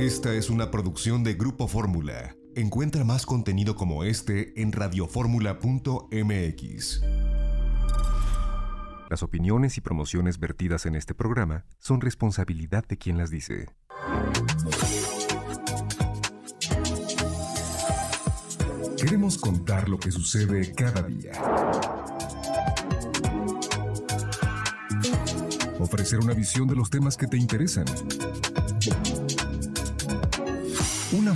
Esta es una producción de Grupo Fórmula. Encuentra más contenido como este en radioformula.mx. Las opiniones y promociones vertidas en este programa son responsabilidad de quien las dice. Queremos contar lo que sucede cada día. Ofrecer una visión de los temas que te interesan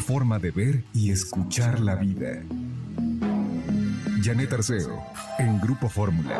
forma de ver y escuchar la vida. Janet Arceo, en Grupo Fórmula.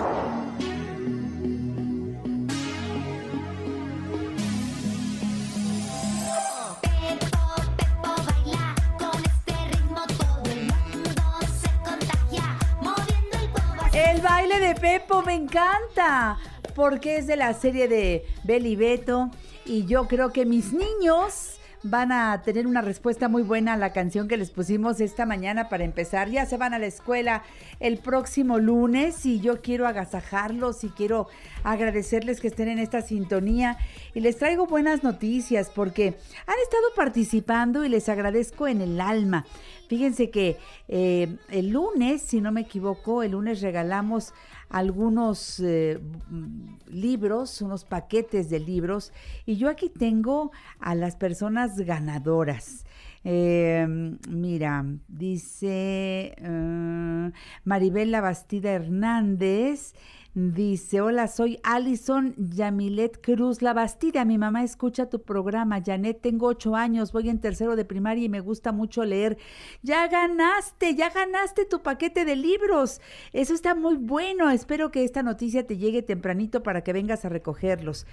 El baile de Pepo me encanta porque es de la serie de Beli Beto y yo creo que mis niños van a tener una respuesta muy buena a la canción que les pusimos esta mañana para empezar. Ya se van a la escuela el próximo lunes y yo quiero agasajarlos y quiero agradecerles que estén en esta sintonía y les traigo buenas noticias porque han estado participando y les agradezco en el alma. Fíjense que eh, el lunes, si no me equivoco, el lunes regalamos algunos eh, mm, libros, unos paquetes de libros, y yo aquí tengo a las personas ganadoras. Em, mira, dice uh, Maribel Bastida Hernández. Dice, hola, soy Alison Yamilet Cruz La Bastida. Mi mamá escucha tu programa. Janet, tengo ocho años, voy en tercero de primaria y me gusta mucho leer. Ya ganaste, ya ganaste tu paquete de libros. Eso está muy bueno. Espero que esta noticia te llegue tempranito para que vengas a recogerlos.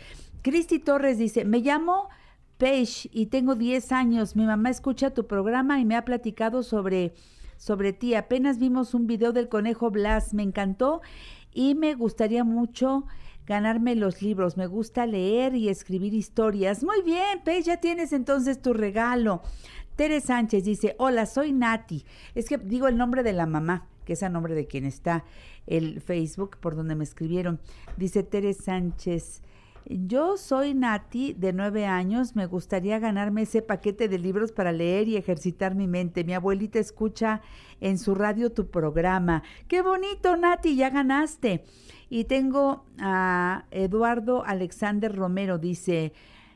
Cristi Torres dice, me llamo... Paige y tengo diez años. Mi mamá escucha tu programa y me ha platicado sobre sobre ti. Apenas vimos un video del conejo Blas, me encantó y me gustaría mucho ganarme los libros. Me gusta leer y escribir historias. Muy bien, Pe, ya tienes entonces tu regalo. Tere Sánchez dice, hola, soy Nati. Es que digo el nombre de la mamá, que es el nombre de quien está el Facebook, por donde me escribieron. Dice Tere Sánchez, yo soy Nati, de nueve años. Me gustaría ganarme ese paquete de libros para leer y ejercitar mi mente. Mi abuelita escucha en su radio tu programa. ¡Qué bonito, Nati! Ya ganaste. Y tengo a Eduardo Alexander Romero, dice.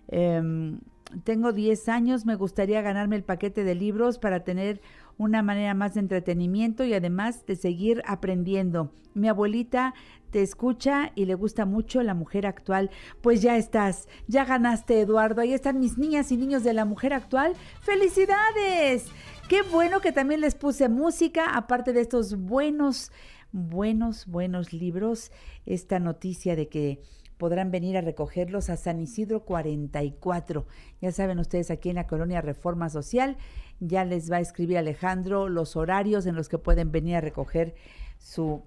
Em, tengo diez años, me gustaría ganarme el paquete de libros para tener una manera más de entretenimiento y además de seguir aprendiendo. Mi abuelita escucha y le gusta mucho la mujer actual. Pues ya estás, ya ganaste Eduardo, ahí están mis niñas y niños de la mujer actual. ¡Felicidades! Qué bueno que también les puse música, aparte de estos buenos, buenos, buenos libros, esta noticia de que podrán venir a recogerlos a San Isidro 44. Ya saben ustedes, aquí en la colonia Reforma Social, ya les va a escribir Alejandro los horarios en los que pueden venir a recoger su,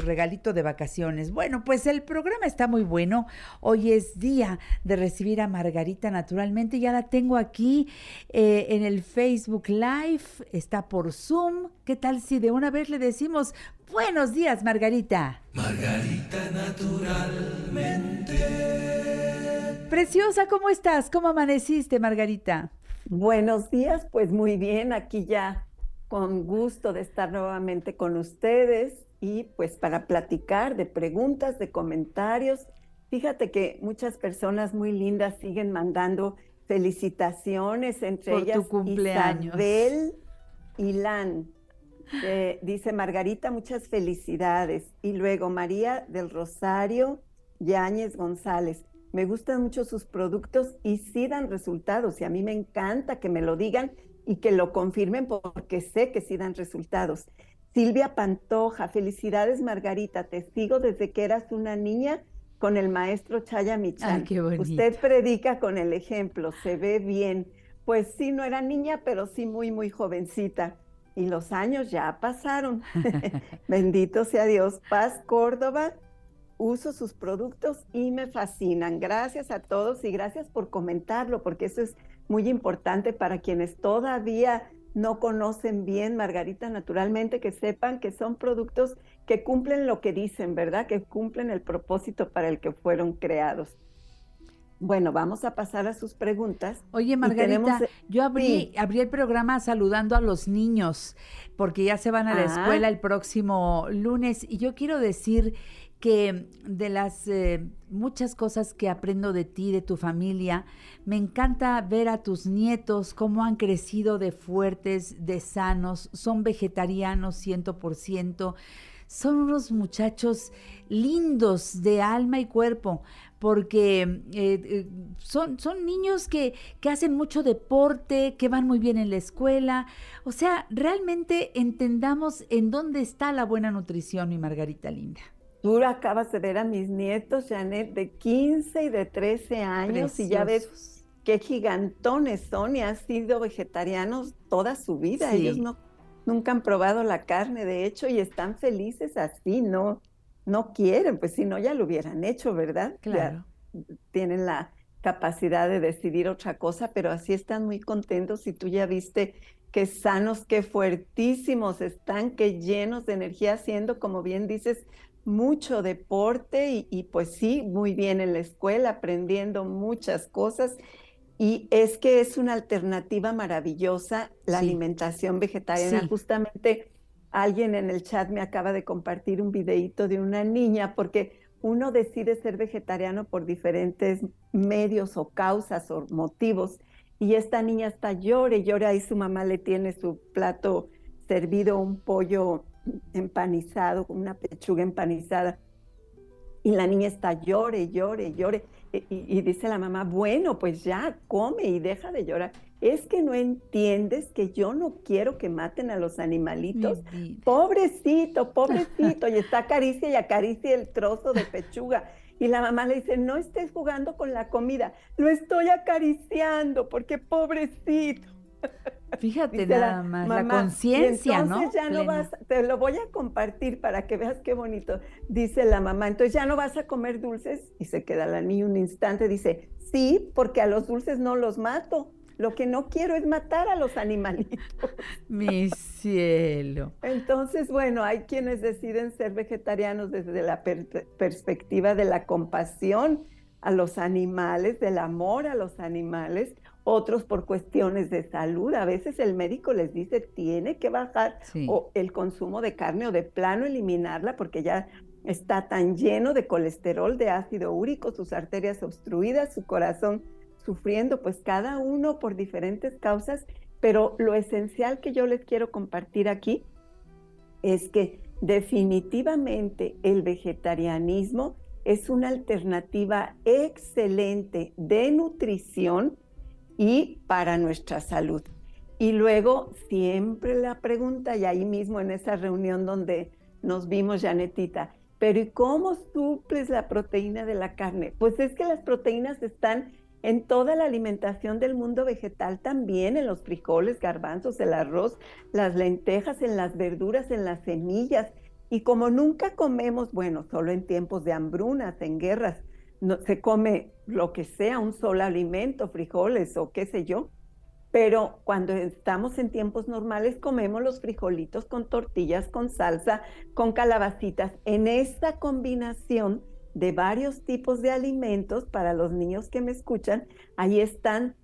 regalito de vacaciones. Bueno, pues el programa está muy bueno. Hoy es día de recibir a Margarita naturalmente. Ya la tengo aquí eh, en el Facebook Live. Está por Zoom. ¿Qué tal si de una vez le decimos buenos días, Margarita? Margarita naturalmente. Preciosa, ¿cómo estás? ¿Cómo amaneciste, Margarita? Buenos días, pues muy bien, aquí ya con gusto de estar nuevamente con ustedes y pues para platicar de preguntas, de comentarios. Fíjate que muchas personas muy lindas siguen mandando felicitaciones, entre ellas tu cumpleaños. Isabel Ilan. dice Margarita, muchas felicidades. Y luego María del Rosario Yáñez González. Me gustan mucho sus productos y sí dan resultados. Y a mí me encanta que me lo digan y que lo confirmen porque sé que sí dan resultados. Silvia Pantoja, felicidades Margarita, te sigo desde que eras una niña con el maestro Chaya Michal Usted predica con el ejemplo, se ve bien. Pues sí, no era niña, pero sí muy, muy jovencita. Y los años ya pasaron. Bendito sea Dios. Paz Córdoba, uso sus productos y me fascinan. Gracias a todos y gracias por comentarlo, porque eso es muy importante para quienes todavía no conocen bien Margarita, naturalmente que sepan que son productos que cumplen lo que dicen, ¿verdad? Que cumplen el propósito para el que fueron creados. Bueno, vamos a pasar a sus preguntas. Oye, Margarita, eh, yo abrí, abrí, el programa saludando a los niños, porque ya se van a la ah. escuela el próximo lunes. Y yo quiero decir que de las eh, muchas cosas que aprendo de ti, de tu familia, me encanta ver a tus nietos cómo han crecido de fuertes, de sanos, son vegetarianos 100%, son unos muchachos lindos de alma y cuerpo porque eh, eh, son, son niños que, hacen mucho deporte, que van muy bien en la escuela. O sea, realmente entendamos en dónde está la buena nutrición, mi Margarita Linda. Tú acabas de ver a mis nietos, Janet, de 15 y de 13 años, y ya ves qué gigantones son y han sido vegetarianos toda su vida. Ellos no, nunca han probado la carne, de hecho, y están felices así, ¿no? no quieren, pues si no ya lo hubieran hecho, ¿verdad? Claro. tienen la capacidad de decidir otra cosa, pero así están muy contentos y tú ya viste qué sanos, qué fuertísimos están, qué llenos de energía haciendo, como bien dices, mucho deporte y, pues sí, muy bien en la escuela, aprendiendo muchas cosas. Y es que es una alternativa maravillosa la alimentación vegetariana. Justamente Alguien en el chat me acaba de compartir un videíto de una niña porque uno decide ser vegetariano por diferentes medios o causas o motivos y esta niña está llore, llora ahí su mamá le tiene su plato servido un pollo empanizado, una pechuga empanizada. Y la niña está llore, llore, llore y, dice la mamá, bueno, pues ya come y deja de llorar. Es que no entiendes que yo no quiero que maten a los animalitos. Pobrecito, pobrecito. Y está acaricia y acaricia el trozo de pechuga. Y la mamá le dice, no estés jugando con la comida, lo estoy acariciando porque pobrecito. Fíjate nada la, más, mamá, la conciencia, entonces ya no vas, te lo voy a compartir para que veas qué bonito. Dice la mamá, entonces ya no vas a comer dulces. Y se queda la niña un instante, dice, sí, porque a los dulces no los mato. Lo que no quiero es matar a los animalitos. Mi cielo. Entonces, bueno, hay quienes deciden ser vegetarianos desde la perspectiva de la compasión a los animales, del amor a los animales, otros por cuestiones de salud. A veces el médico les dice tiene que bajar o el consumo de carne o de plano eliminarla porque ya está tan lleno de colesterol, de ácido úrico, sus arterias obstruidas, su corazón sufriendo, pues cada uno por diferentes causas. Pero lo esencial que yo les quiero compartir aquí es que definitivamente el vegetarianismo es una alternativa excelente de nutrición y para nuestra salud. Y luego siempre la pregunta, y ahí mismo en esa reunión donde nos vimos, Janetita, pero ¿y cómo suples la proteína de la carne? Pues es que las proteínas están en toda la alimentación del mundo vegetal también, en los frijoles, garbanzos, el arroz, las lentejas, en las verduras, en las semillas. Y como nunca comemos, bueno, solo en tiempos de hambrunas, en guerras, no, se come lo que sea, un solo alimento, frijoles o qué sé yo. Pero cuando estamos en tiempos normales comemos los frijolitos con tortillas, con salsa, con calabacitas. En esta combinación de varios tipos de alimentos, para los niños que me escuchan, ahí están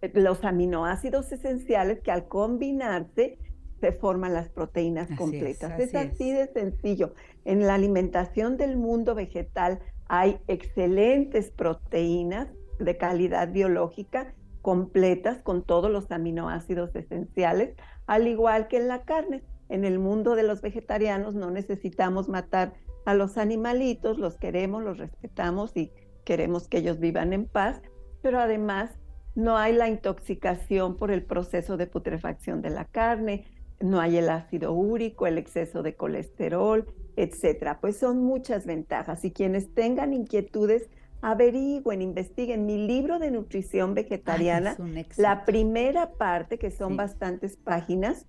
eh, los aminoácidos esenciales que al combinarse se forman las proteínas completas. Es, así, de sencillo. En la alimentación del mundo vegetal hay excelentes proteínas de calidad biológica completas con todos los aminoácidos esenciales, al igual que en la carne. En el mundo de los vegetarianos no necesitamos matar a los animalitos, los queremos, los respetamos y queremos que ellos vivan en paz, pero además no hay la intoxicación por el proceso de putrefacción de la carne, no hay el ácido úrico, el exceso de colesterol, etcétera. Pues son muchas ventajas y quienes tengan inquietudes, averigüen, investiguen. Mi libro de nutrición vegetariana, la primera parte, que son bastantes páginas,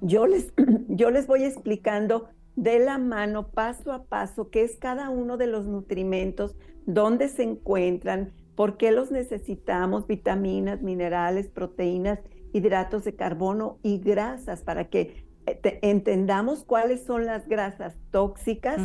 yo les, yo les voy explicando de la mano, paso a paso, qué es cada uno de los nutrimentos, dónde se encuentran, por qué los necesitamos, vitaminas, minerales, proteínas, hidratos de carbono y grasas, para que eh, entendamos cuáles son las grasas tóxicas,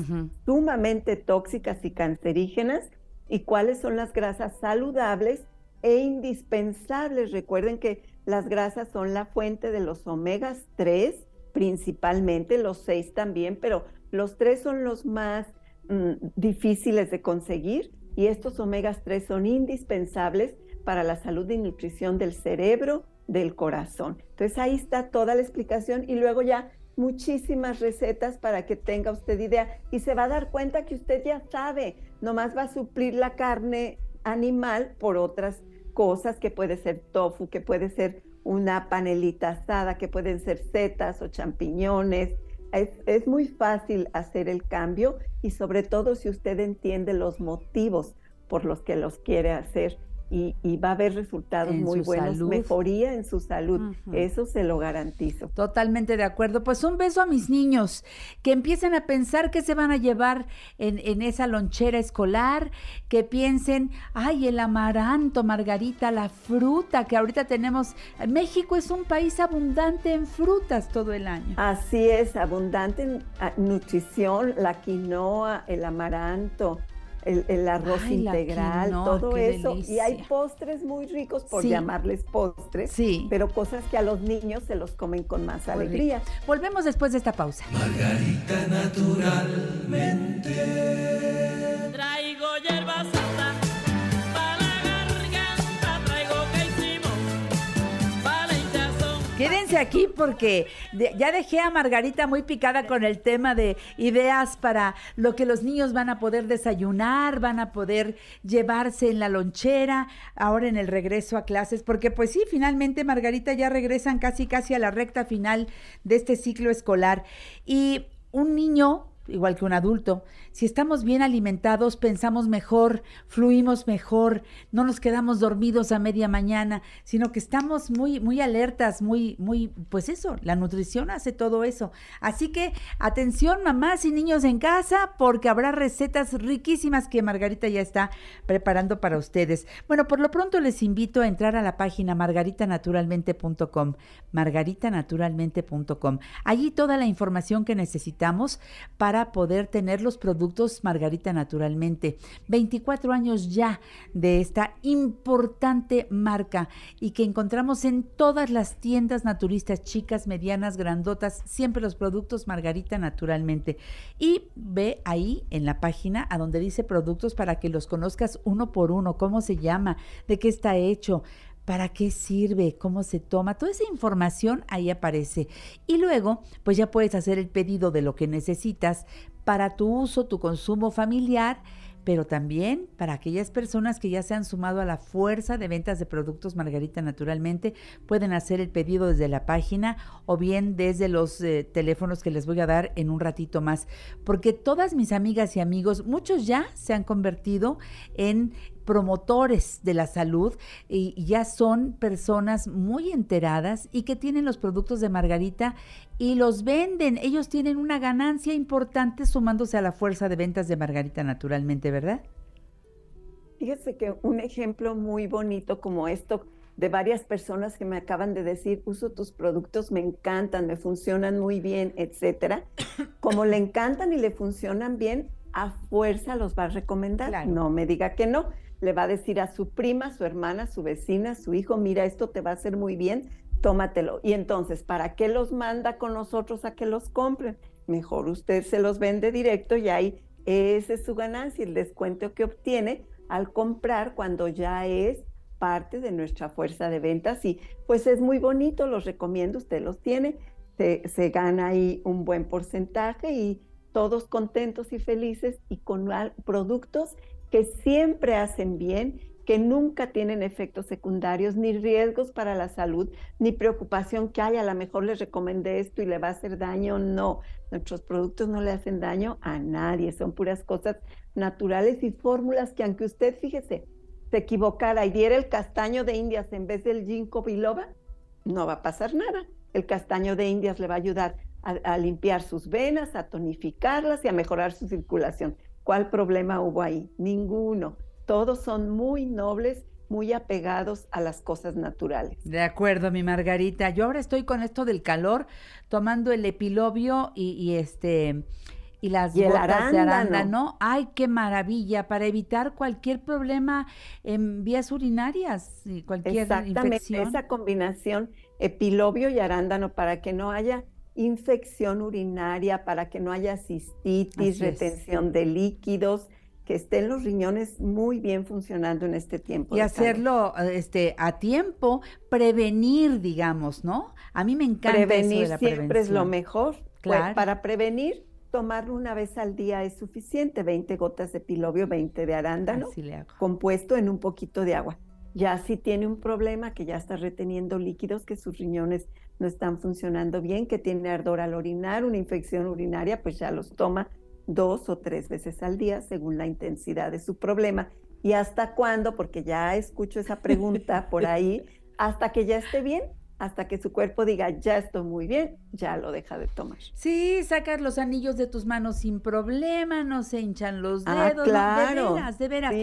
sumamente tóxicas y cancerígenas, y cuáles son las grasas saludables e indispensables. Recuerden que las grasas son la fuente de los omegas 3, principalmente, los 6 también, pero los 3 son los más mm, difíciles de conseguir y estos omegas 3 son indispensables para la salud y nutrición del cerebro, del corazón. Entonces ahí está toda la explicación y luego ya muchísimas recetas para que tenga usted idea y se va a dar cuenta que usted ya sabe, nomás va a suplir la carne animal por otras cosas que puede ser tofu, que puede ser una panelita asada, que pueden ser setas o champiñones. Es, es muy fácil hacer el cambio y sobre todo si usted entiende los motivos por los que los quiere hacer y, va a haber resultados muy buenos, mejoría en su salud, eso se lo garantizo. Totalmente de acuerdo, pues un beso a mis niños, que empiecen a pensar que se van a llevar en, en esa lonchera escolar, que piensen, ay, el amaranto, Margarita, la fruta que ahorita tenemos, México es un país abundante en frutas todo el año. Así es, abundante en ah, nutrición, la quinoa, el amaranto, el, arroz integral, todo eso. Y hay postres muy ricos, por llamarles postres, pero cosas que a los niños se los comen con más alegría. Volvemos después de esta pausa. Margarita naturalmente. Traigo hierbas Quédense aquí porque ya dejé a Margarita muy picada con el tema de ideas para lo que los niños van a poder desayunar, van a poder llevarse en la lonchera, ahora en el regreso a clases, porque pues sí, finalmente Margarita ya regresan casi casi a la recta final de este ciclo escolar. Y un niño, igual que un adulto, si estamos bien alimentados, pensamos mejor, fluimos mejor, no nos quedamos dormidos a media mañana, sino que estamos muy, muy alertas, muy, muy, pues eso, la nutrición hace todo eso. Así que atención, mamás y niños en casa, porque habrá recetas riquísimas que Margarita ya está preparando para ustedes. Bueno, por lo pronto les invito a entrar a la página margaritanaturalmente.com, margaritanaturalmente.com. Allí toda la información que necesitamos para poder tener los productos productos Margarita Naturalmente. 24 años ya de esta importante marca y que encontramos en todas las tiendas naturistas, chicas, medianas, grandotas, siempre los productos Margarita Naturalmente. Y ve ahí en la página a donde dice productos para que los conozcas uno por uno, cómo se llama, de qué está hecho. ¿Para qué sirve? ¿Cómo se toma? Toda esa información ahí aparece. Y luego, pues ya puedes hacer el pedido de lo que necesitas para tu uso, tu consumo familiar, pero también para aquellas personas que ya se han sumado a la fuerza de ventas de productos Margarita naturalmente, pueden hacer el pedido desde la página o bien desde los eh, teléfonos que les voy a dar en un ratito más, porque todas mis amigas y amigos, muchos ya se han convertido en promotores de la salud y ya son personas muy enteradas y que tienen los productos de Margarita y los venden. Ellos tienen una ganancia importante sumándose a la fuerza de ventas de Margarita naturalmente, ¿verdad? Fíjese que un ejemplo muy bonito como esto de varias personas que me acaban de decir, uso tus productos, me encantan, me funcionan muy bien, etcétera. Como le encantan y le funcionan bien, a fuerza los va a recomendar. No me diga que no le va a decir a su prima, su hermana, su vecina, su hijo, mira, esto te va a hacer muy bien, tómatelo. Y entonces, ¿para qué los manda con nosotros a que los compren? Mejor usted se los vende directo y ahí esa es su ganancia, el descuento que obtiene al comprar cuando ya es parte de nuestra fuerza de ventas y pues es muy bonito, los recomiendo, usted los tiene, se, se gana ahí un buen porcentaje y todos contentos y felices y con productos que siempre hacen bien, que nunca tienen efectos secundarios, ni riesgos para la salud, ni preocupación que haya a lo mejor les recomendé esto y le va a hacer daño. No, nuestros productos no le hacen daño a nadie, son puras cosas naturales y fórmulas que aunque usted, fíjese, se equivocara y diera el castaño de indias en vez del ginkgo biloba, no va a pasar nada. El castaño de indias le va a ayudar a limpiar sus venas, a tonificarlas y a mejorar su circulación. ¿Cuál problema hubo ahí? Ninguno. Todos son muy nobles muy apegados a las cosas naturales. De acuerdo, mi Margarita. Yo ahora estoy con esto del calor, tomando el epilobio y, este y las y de arándano. Ay, qué maravilla para evitar cualquier problema en vías urinarias y cualquier Exactamente, esa combinación epilobio y arándano para que no haya infección urinaria, para que no haya cistitis, retención de líquidos, que estén los riñones muy bien funcionando en este tiempo. Y hacerlo este, a tiempo, prevenir, digamos, ¿no? A mí me encanta. Prevenir siempre es lo mejor. Pues, claro. para prevenir, tomarlo una vez al día es suficiente, 20 gotas de pilobio, 20 de arándano, compuesto en un poquito de agua. Ya si tiene un problema que ya está reteniendo líquidos, que sus riñones no están funcionando bien, que tiene ardor al orinar, una infección urinaria, pues ya los toma dos o tres veces al día según la intensidad de su problema. ¿Y hasta cuándo? Porque ya escucho esa pregunta por ahí, hasta que ya esté bien hasta que su cuerpo diga, ya estoy muy bien, ya lo deja de tomar. Sí, sacas los anillos de tus manos sin problema, no se hinchan los ah, dedos. Ah, claro. de veras, de veras.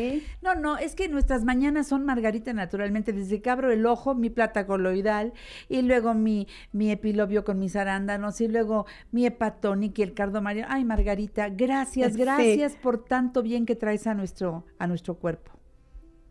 No, no, es que nuestras mañanas son margarita naturalmente, desde que abro el ojo, mi plata coloidal, y luego mi, mi epilobio con mis arándanos, y luego mi hepatónica y el cardomario. Ay, Margarita, gracias, gracias por tanto bien que traes a nuestro, a nuestro cuerpo.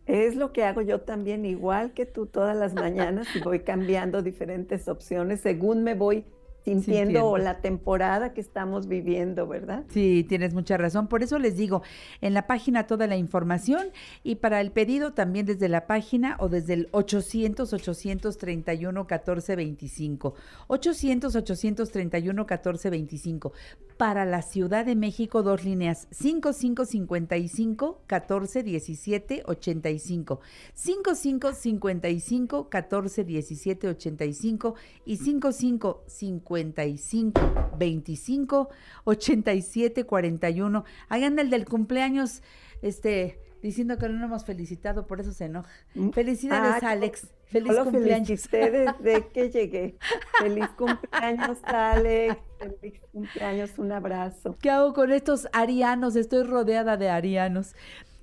Es lo que hago yo también, igual que tú todas las mañanas y voy cambiando diferentes opciones según me voy sintiendo, la temporada que estamos viviendo, ¿verdad? Sí, tienes mucha razón. Por eso les digo, en la página toda la información y para el pedido también desde la página o desde el 800-831-1425. 800-831-1425. Para la Ciudad de México, dos líneas, 5555 1417 85. 5555 1417 85 y 5555 55 25 87 41. Hagan el del cumpleaños, este, diciendo que no lo hemos felicitado, por eso se enoja. Mm. Felicidades, ah, Alex. Feliz Hola, cumpleaños. desde que llegué. Feliz cumpleaños, Alex. Feliz cumpleaños, un abrazo. ¿Qué hago con estos arianos? Estoy rodeada de arianos.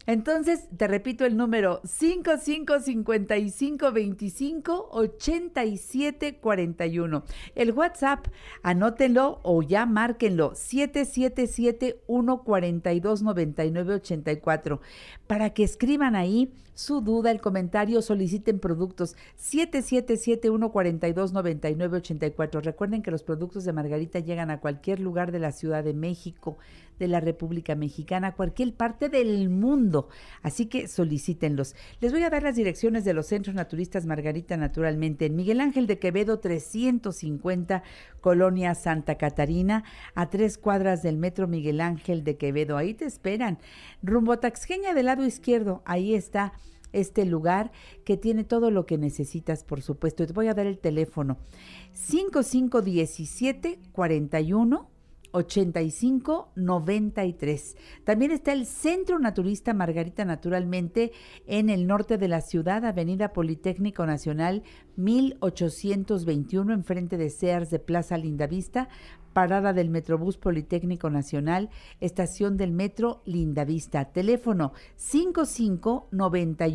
Entonces, te repito el número 55 25 87 41. El WhatsApp, anótenlo o ya márquenlo 777 142 9984 84 para que escriban ahí su duda, el comentario, soliciten productos 777-142-9984. Recuerden que los productos de Margarita llegan a cualquier lugar de la Ciudad de México, de la República Mexicana, cualquier parte del mundo. Así que solicítenlos. Les voy a dar las direcciones de los centros naturistas Margarita naturalmente en Miguel Ángel de Quevedo 350, Colonia Santa Catarina, a tres cuadras del metro Miguel Ángel de Quevedo. Ahí te esperan. Rumbo a Taxqueña del lado izquierdo, ahí está este lugar que tiene todo lo que necesitas, por supuesto. Te voy a dar el teléfono 5517 41 8593. También está el Centro Naturista Margarita Naturalmente en el norte de la ciudad, Avenida Politécnico Nacional 1821, enfrente de Sears de Plaza Lindavista, parada del Metrobús Politécnico Nacional, estación del Metro Lindavista. Teléfono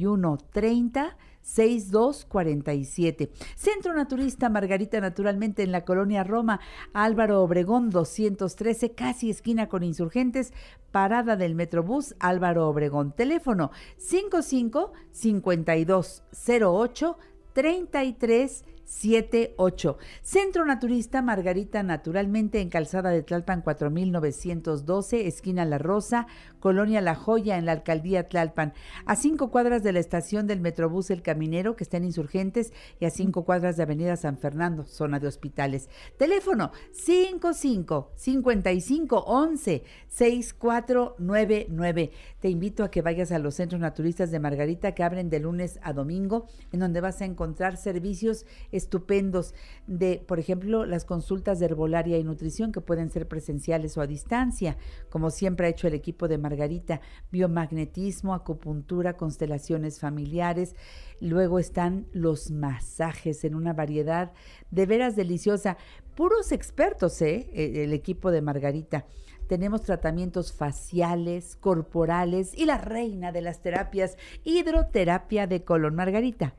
uno 30 6247. Centro Naturista Margarita Naturalmente en la colonia Roma, Álvaro Obregón 213, casi esquina con Insurgentes, parada del Metrobús Álvaro Obregón. Teléfono 55 5208 33 78. Centro Naturista Margarita Naturalmente en Calzada de Tlalpan 4912, esquina La Rosa, Colonia La Joya en la Alcaldía Tlalpan, a cinco cuadras de la estación del Metrobús El Caminero que está en Insurgentes y a cinco cuadras de Avenida San Fernando, zona de hospitales. Teléfono 55 55 11 6499. Te invito a que vayas a los centros naturistas de Margarita que abren de lunes a domingo, en donde vas a encontrar servicios estupendos de, por ejemplo, las consultas de herbolaria y nutrición que pueden ser presenciales o a distancia, como siempre ha hecho el equipo de Margarita, biomagnetismo, acupuntura, constelaciones familiares. Luego están los masajes en una variedad de veras deliciosa. Puros expertos, ¿eh? E, el equipo de Margarita tenemos tratamientos faciales, corporales y la reina de las terapias, hidroterapia de colon. Margarita,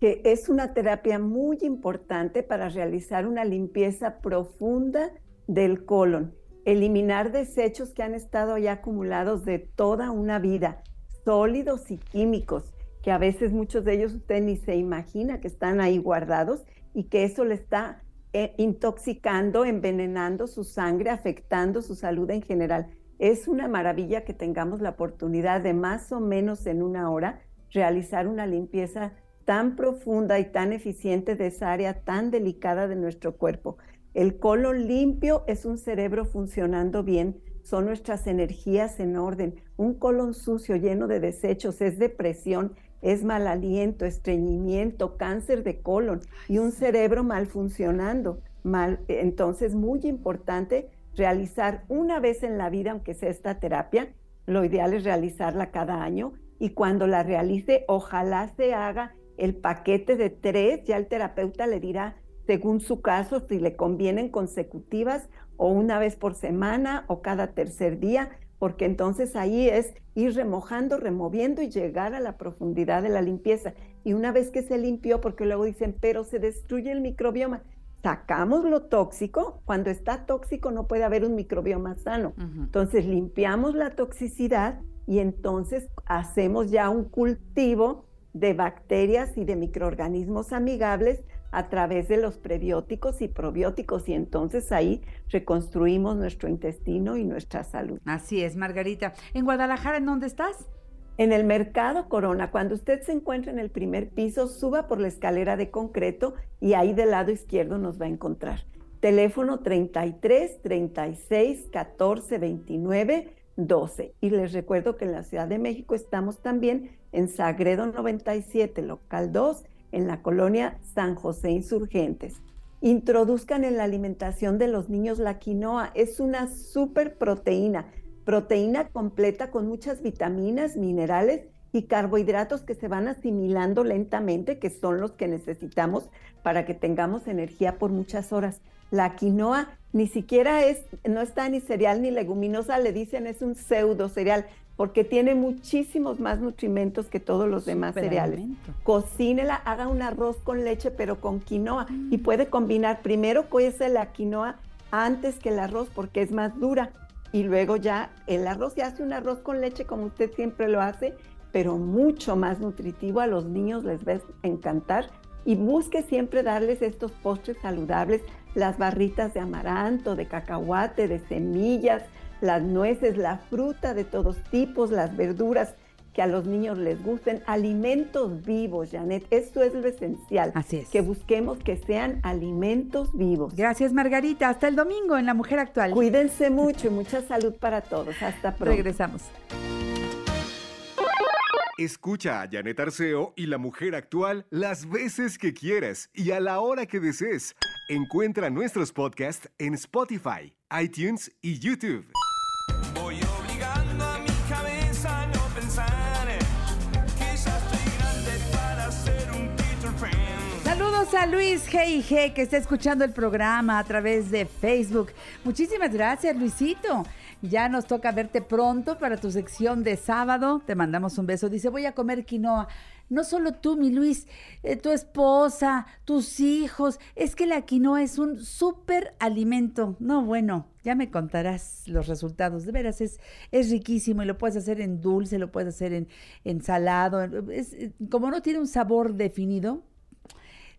que es una terapia muy importante para realizar una limpieza profunda del colon, eliminar desechos que han estado ya acumulados de toda una vida, sólidos y químicos, que a veces muchos de ellos usted ni se imagina que están ahí guardados y que eso le está eh, intoxicando, envenenando su sangre, afectando su salud en general. Es una maravilla que tengamos la oportunidad de más o menos en una hora realizar una limpieza tan profunda y tan eficiente de esa área tan delicada de nuestro cuerpo. El colon limpio es un cerebro funcionando bien, son nuestras energías en orden. Un colon sucio lleno de desechos es depresión, es mal aliento, estreñimiento, cáncer de colon y un cerebro mal funcionando. Mal, entonces, muy importante realizar una vez en la vida, aunque sea esta terapia, lo ideal es realizarla cada año y cuando la realice, ojalá se haga el paquete de tres, ya el terapeuta le dirá según su caso si le convienen consecutivas o una vez por semana o cada tercer día, porque entonces ahí es ir remojando, removiendo y llegar a la profundidad de la limpieza. Y una vez que se limpió, porque luego dicen, pero se destruye el microbioma, sacamos lo tóxico, cuando está tóxico no puede haber un microbioma sano. Entonces limpiamos la toxicidad y entonces hacemos ya un cultivo de bacterias y de microorganismos amigables a través de los prebióticos y probióticos y entonces ahí reconstruimos nuestro intestino y nuestra salud. Así es, Margarita. ¿En Guadalajara en dónde estás? En el mercado Corona, cuando usted se encuentra en el primer piso, suba por la escalera de concreto y ahí del lado izquierdo nos va a encontrar. Teléfono 33 36 14 29 12. Y les recuerdo que en la Ciudad de México estamos también en Sagredo 97, local 2, en la colonia San José Insurgentes. Introduzcan en la alimentación de los niños la quinoa. Es una super proteína, proteína completa con muchas vitaminas, minerales y carbohidratos que se van asimilando lentamente, que son los que necesitamos para que tengamos energía por muchas horas. La quinoa ni siquiera es, no está ni cereal ni leguminosa, le dicen es un pseudo cereal porque tiene muchísimos más nutrimentos que todos los demás cereales. Cocínela, haga un arroz con leche pero con quinoa y mm. puede combinar, primero cuece la quinoa antes que el arroz porque es más dura y luego ya el arroz, ya hace un arroz con leche como usted siempre lo hace, pero mucho más nutritivo, a los niños les va a encantar y busque siempre darles estos postres saludables las barritas de amaranto, de cacahuate, de semillas, las nueces, la fruta de todos tipos, las verduras que a los niños les gusten, alimentos vivos, Janet. Esto es lo esencial. Así es. Que busquemos que sean alimentos vivos. Gracias, Margarita. Hasta el domingo en La Mujer Actual. Cuídense mucho y mucha salud para todos. Hasta pronto. Regresamos. Escucha a Janet Arceo y La Mujer Actual las veces que quieras y a la hora que desees Encuentra nuestros podcasts en Spotify, iTunes y YouTube. Saludos a Luis G.I.G. que está escuchando el programa a través de Facebook. Muchísimas gracias, Luisito. Ya nos toca verte pronto para tu sección de sábado. Te mandamos un beso. Dice, voy a comer quinoa no solo tú, mi Luis, eh, tu esposa, tus hijos, es que la quinoa es un súper alimento. No, bueno, ya me contarás los resultados. De veras, es, es riquísimo y lo puedes hacer en dulce, lo puedes hacer en ensalado. Eh, como no tiene un sabor definido,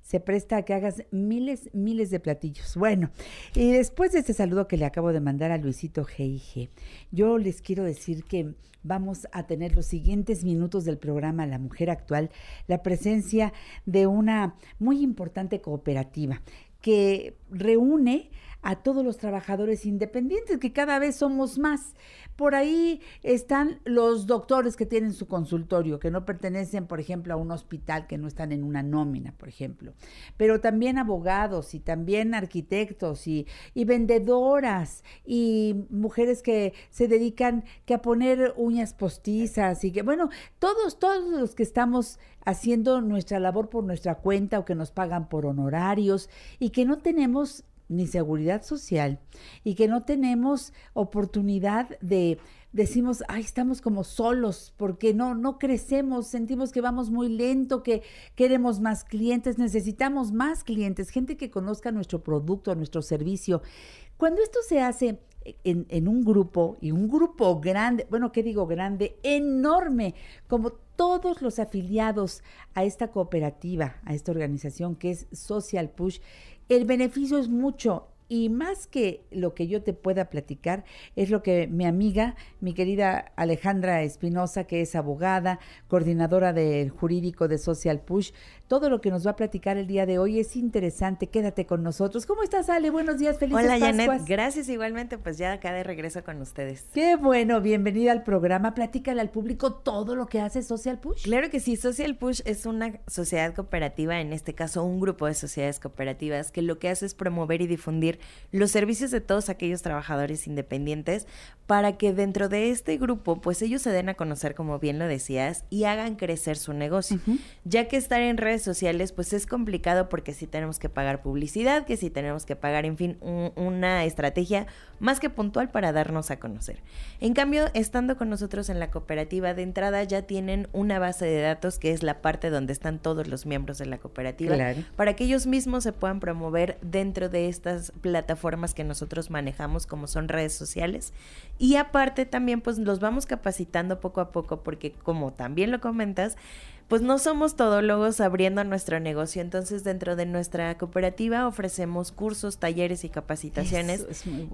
se presta a que hagas miles, miles de platillos. Bueno, y después de este saludo que le acabo de mandar a Luisito G.I.G., yo les quiero decir que vamos a tener los siguientes minutos del programa La Mujer Actual, la presencia de una muy importante cooperativa que reúne a todos los trabajadores independientes, que cada vez somos más. Por ahí están los doctores que tienen su consultorio, que no pertenecen, por ejemplo, a un hospital, que no están en una nómina, por ejemplo. Pero también abogados y también arquitectos y, vendedoras y mujeres que se dedican que a poner uñas postizas y que, bueno, todos, todos los que estamos haciendo nuestra labor por nuestra cuenta o que nos pagan por honorarios y que no tenemos ni seguridad social y que no tenemos oportunidad de decimos, ay, estamos como solos porque no no crecemos, sentimos que vamos muy lento, que queremos más clientes, necesitamos más clientes, gente que conozca nuestro producto, nuestro servicio. Cuando esto se hace en, en, un grupo y un grupo grande, bueno, ¿qué digo grande? Enorme, como todos los afiliados a esta cooperativa, a esta organización que es Social Push, el beneficio es mucho y más que lo que yo te pueda platicar, es lo que mi amiga, mi querida Alejandra Espinosa, que es abogada, coordinadora del jurídico de Social Push, todo lo que nos va a platicar el día de hoy es interesante. Quédate con nosotros. ¿Cómo estás, Ale? Buenos días, felices Hola, Janet. Gracias igualmente, pues ya acá de regreso con ustedes. Qué bueno, bienvenida al programa. Platícale al público todo lo que hace Social Push. Claro que sí, Social Push es una sociedad cooperativa, en este caso un grupo de sociedades cooperativas, que lo que hace es promover y difundir los servicios de todos aquellos trabajadores independientes para que dentro de este grupo, pues ellos se den a conocer, como bien lo decías, y hagan crecer su negocio. Ya que estar en redes sociales, pues es complicado porque si tenemos que pagar publicidad, que si tenemos que pagar, en fin, una estrategia más que puntual para darnos a conocer. En cambio, estando con nosotros en la cooperativa de entrada, ya tienen una base de datos que es la parte donde están todos los miembros de la cooperativa para que ellos mismos se puedan promover dentro de estas plataformas que nosotros manejamos como son redes sociales. Y aparte también, pues los vamos capacitando poco a poco porque como también lo comentas, pues no somos todólogos abriendo nuestro negocio, entonces dentro de nuestra cooperativa ofrecemos cursos, talleres y capacitaciones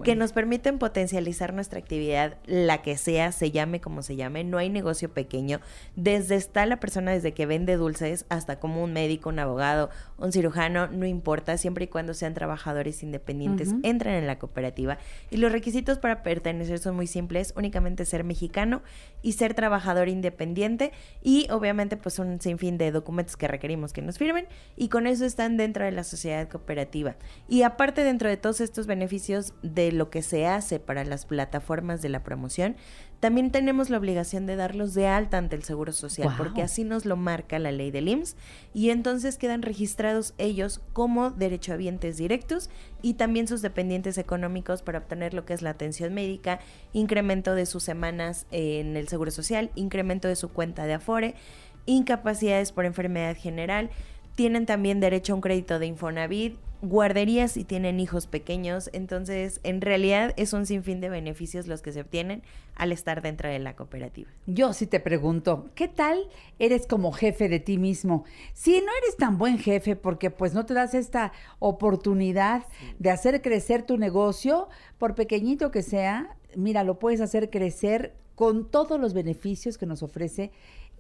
que nos permiten potencializar nuestra actividad, la que sea, se llame como se llame, no hay negocio pequeño, desde está la persona desde que vende dulces hasta como un médico, un abogado, un cirujano, no importa, siempre y cuando sean trabajadores independientes, entran en la cooperativa y los requisitos para pertenecer son muy simples, únicamente ser mexicano y ser trabajador independiente y obviamente pues sin fin de documentos que requerimos que nos firmen y con eso están dentro de la sociedad cooperativa. Y aparte dentro de todos estos beneficios de lo que se hace para las plataformas de la promoción, también tenemos la obligación de darlos de alta ante el Seguro Social, porque así nos lo marca la ley del IMSS, y entonces quedan registrados ellos como derechohabientes directos y también sus dependientes económicos para obtener lo que es la atención médica, incremento de sus semanas en el Seguro Social, incremento de su cuenta de Afore, incapacidades por enfermedad general, tienen también derecho a un crédito de Infonavit, guarderías y tienen hijos pequeños, entonces en realidad es un sinfín de beneficios los que se obtienen al estar dentro de la cooperativa. Yo sí te pregunto, ¿qué tal eres como jefe de ti mismo? Si no eres tan buen jefe porque pues no te das esta oportunidad de hacer crecer tu negocio, por pequeñito que sea, mira, lo puedes hacer crecer con todos los beneficios que nos ofrece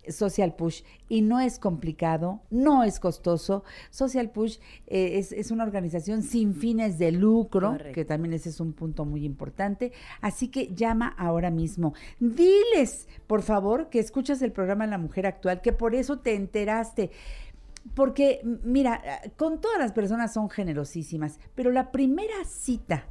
Social Push y no es complicado, no es costoso. Social Push eh, es, una organización sin fines de lucro, que también ese es un punto muy importante. Así que llama ahora mismo. Diles, por favor, que escuchas el programa La Mujer Actual, que por eso te enteraste. Porque, mira, con todas las personas son generosísimas, pero la primera cita,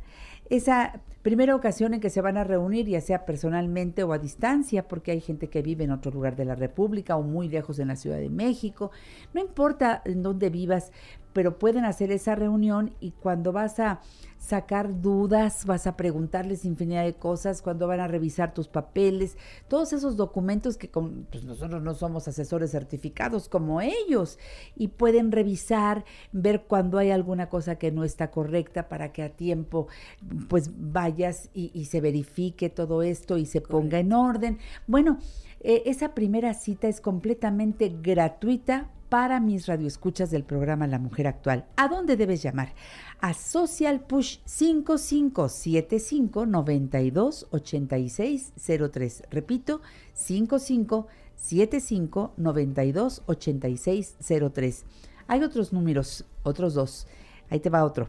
esa Primera ocasión en que se van a reunir, ya sea personalmente o a distancia, porque hay gente que vive en otro lugar de la República o muy lejos en la Ciudad de México. No importa en dónde vivas, pero pueden hacer esa reunión y cuando vas a sacar dudas, vas a preguntarles infinidad de cosas, cuando van a revisar tus papeles, todos esos documentos que pues, nosotros no somos asesores certificados como ellos y pueden revisar, ver cuando hay alguna cosa que no está correcta para que a tiempo pues vaya y, se verifique todo esto y se ponga en orden. Bueno, eh, esa primera cita es completamente gratuita para mis radioescuchas del programa La Mujer Actual. ¿A dónde debes llamar? A Social Push 5575 928603, Repito, 5575 928603, Hay otros números, otros dos. Ahí te va otro.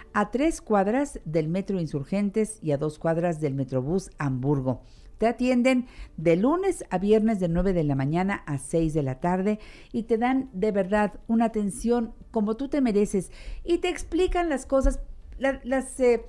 a tres cuadras del Metro Insurgentes y a dos cuadras del Metrobús Hamburgo. Te atienden de lunes a viernes de 9 de la mañana a 6 de la tarde y te dan de verdad una atención como tú te mereces y te explican las cosas, las... Eh,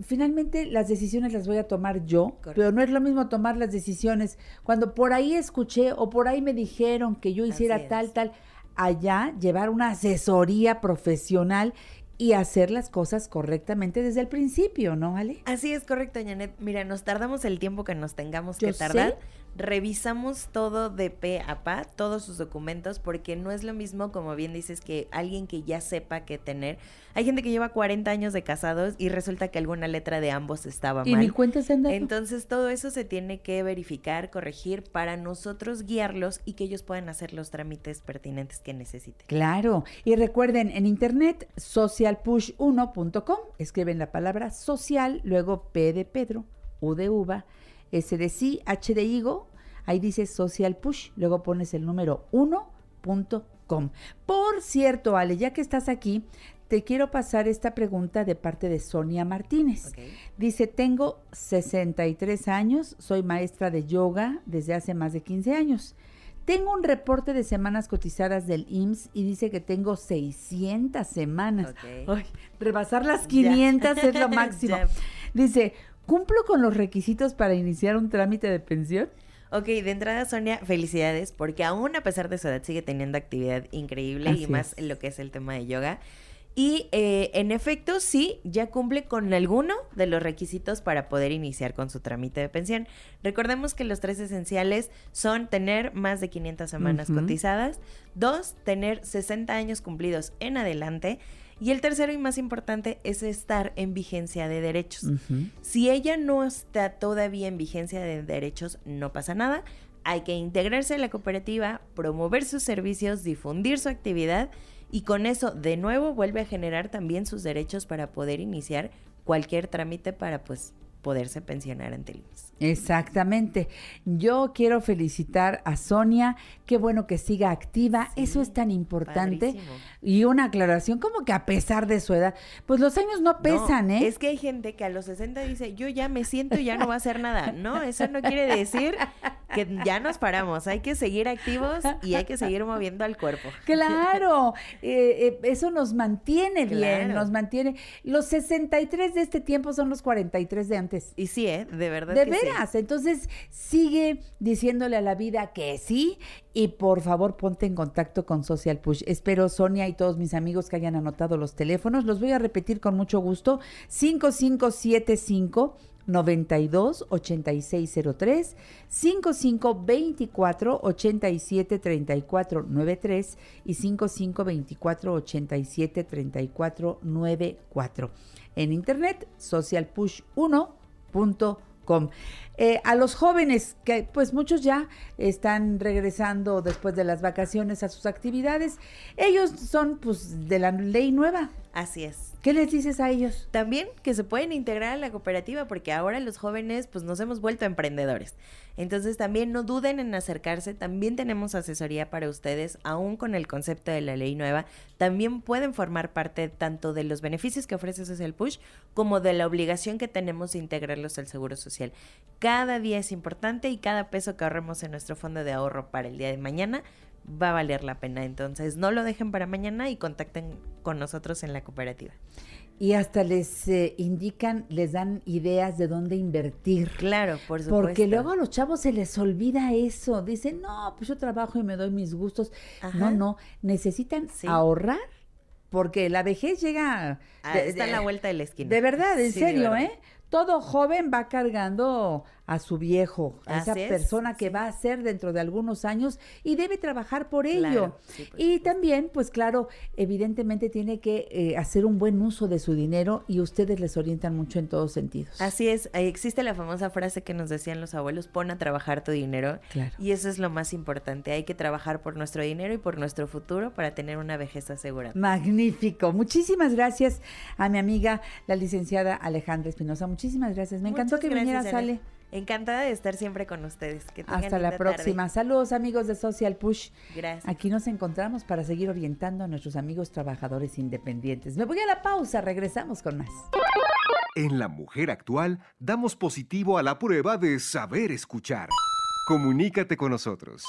finalmente las decisiones las voy a tomar yo, pero no es lo mismo tomar las decisiones cuando por ahí escuché o por ahí me dijeron que yo hiciera tal, tal, allá llevar una asesoría profesional y hacer las cosas correctamente desde el principio, ¿no, Ale? Así es correcto, Janet. Mira, nos tardamos el tiempo que nos tengamos que tardar revisamos todo de pe a pa, todos sus documentos, porque no es lo mismo, como bien dices, que alguien que ya sepa qué tener. Hay gente que lleva 40 años de casados y resulta que alguna letra de ambos estaba mal. Y ni cuenta se Entonces todo eso se tiene que verificar, corregir, para nosotros guiarlos y que ellos puedan hacer los trámites pertinentes que necesiten. Claro. Y recuerden, en internet, socialpush1.com, escriben la palabra social, luego P de Pedro, U de Uva, S de sí, H de ahí dice social push, luego pones el número 1.com. Por cierto, Ale, ya que estás aquí, te quiero pasar esta pregunta de parte de Sonia Martínez. Dice, tengo 63 años, soy maestra de yoga desde hace más de 15 años. Tengo un reporte de semanas cotizadas del IMSS y dice que tengo 600 semanas. rebasar las 500 es lo máximo. Dice, ¿Cumplo con los requisitos para iniciar un trámite de pensión? Ok, de entrada, Sonia, felicidades, porque aún a pesar de su edad sigue teniendo actividad increíble y más en lo que es el tema de yoga. Y eh, en efecto, sí, ya cumple con alguno de los requisitos para poder iniciar con su trámite de pensión. Recordemos que los tres esenciales son tener más de 500 semanas cotizadas, dos, tener 60 años cumplidos en adelante, y el tercero y más importante es estar en vigencia de derechos. Si ella no está todavía en vigencia de derechos, no pasa nada. Hay que integrarse a la cooperativa, promover sus servicios, difundir su actividad y con eso de nuevo vuelve a generar también sus derechos para poder iniciar cualquier trámite para pues poderse pensionar en el Exactamente. Yo quiero felicitar a Sonia. Qué bueno que siga activa. Eso es tan importante. Y una aclaración, como que a pesar de su edad, pues los años no pesan, ¿eh? Es que hay gente que a los 60 dice, yo ya me siento y ya no va a hacer nada. No, eso no quiere decir que ya nos paramos. Hay que seguir activos y hay que seguir moviendo al cuerpo. Claro, eh, eh, eso nos mantiene bien, nos mantiene. Los 63 de este tiempo son los 43 de antes y sí, ¿eh? De verdad. De veras. Entonces, sigue diciéndole a la vida que sí y por favor ponte en contacto con Social Push. Espero Sonia y todos mis amigos que hayan anotado los teléfonos. Los voy a repetir con mucho gusto. 5575. 92 8603 5524 24 87 34 93 y 5524 24 87 34 94. En internet, Social Push 1 eh, a los jóvenes, que pues muchos ya están regresando después de las vacaciones a sus actividades, ellos son pues de la ley nueva. Así es. ¿Qué les dices a ellos? También que se pueden integrar a la cooperativa porque ahora los jóvenes pues nos hemos vuelto emprendedores. Entonces también no duden en acercarse, también tenemos asesoría para ustedes, aún con el concepto de la ley nueva, también pueden formar parte tanto de los beneficios que ofrece Social Push como de la obligación que tenemos de integrarlos al Seguro Social. Cada día es importante y cada peso que ahorremos en nuestro fondo de ahorro para el día de mañana va a valer la pena. Entonces, no lo dejen para mañana y contacten con nosotros en la cooperativa. Y hasta les eh, indican, les dan ideas de dónde invertir. Claro, por supuesto. Porque luego a los chavos se les olvida eso. Dicen, no, pues yo trabajo y me doy mis gustos. No, no, necesitan ahorrar porque la vejez llega... Ah, está la vuelta de la esquina. De verdad, en serio, ¿eh? Todo joven va cargando a su viejo, a esa persona que va a ser dentro de algunos años y debe trabajar por ello. y también, pues claro, evidentemente tiene que eh, hacer un buen uso de su dinero y ustedes les orientan mucho en todos sentidos. Así es, existe la famosa frase que nos decían los abuelos, pon a trabajar tu dinero. Y eso es lo más importante, hay que trabajar por nuestro dinero y por nuestro futuro para tener una vejez asegurada. Magnífico, muchísimas gracias a mi amiga, la licenciada Alejandra Espinosa, muchísimas gracias, me encantó que viniera vinieras, Encantada de estar siempre con ustedes. Hasta la próxima. Saludos amigos de Social Push. Gracias. Aquí nos encontramos para seguir orientando a nuestros amigos trabajadores independientes. Me voy a la pausa, regresamos con más. En La Mujer Actual damos positivo a la prueba de saber escuchar. Comunícate con nosotros.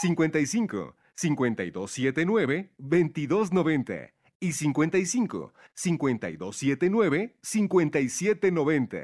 55 5279 2290 y 55 5279 5790.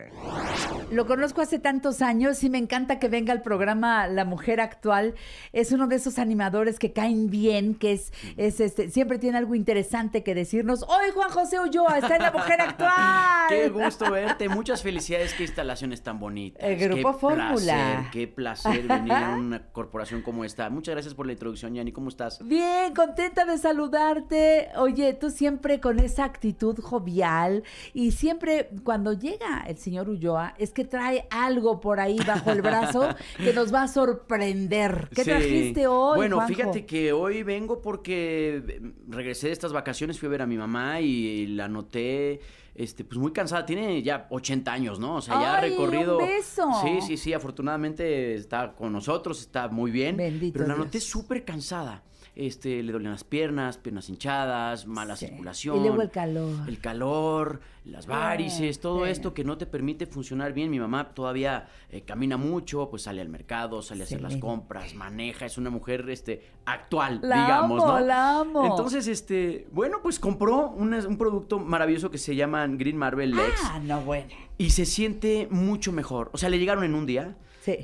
Lo conozco hace tantos años y me encanta que venga al programa La Mujer Actual. Es uno de esos animadores que caen bien, que es, este, siempre tiene algo interesante que decirnos. Hoy Juan José Ulloa está en La Mujer Actual. qué gusto verte. Muchas felicidades. Qué instalaciones tan bonitas. El Grupo Fórmula. qué placer venir a una corporación como esta. Muchas gracias por la introducción, Yanni. ¿Cómo estás? Bien, contenta de saludarte. Oye, tú siempre con esa actitud jovial y siempre cuando llega el señor Ulloa es que trae algo por ahí bajo el brazo que nos va a sorprender. ¿Qué trajiste hoy? Bueno, fíjate que hoy vengo porque regresé de estas vacaciones, fui a ver a mi mamá y la noté este, pues muy cansada, tiene ya 80 años, ¿no? O sea, ya ha recorrido. Un Sí, sí, sí, afortunadamente está con nosotros, está muy bien. Bendito pero la noté súper cansada este, le duelen las piernas, piernas hinchadas, mala circulación. Y luego el calor. El calor, las ah, varices, todo esto que no te permite funcionar bien. Mi mamá todavía eh, camina mucho, pues sale al mercado, sale a hacer las compras, maneja, es una mujer este, actual, digamos, ¿no? La amo. Entonces, este, bueno, pues compró un producto maravilloso que se llama Green Marvel Lex. Ah, no, bueno. Y se siente mucho mejor. O sea, le llegaron en un día.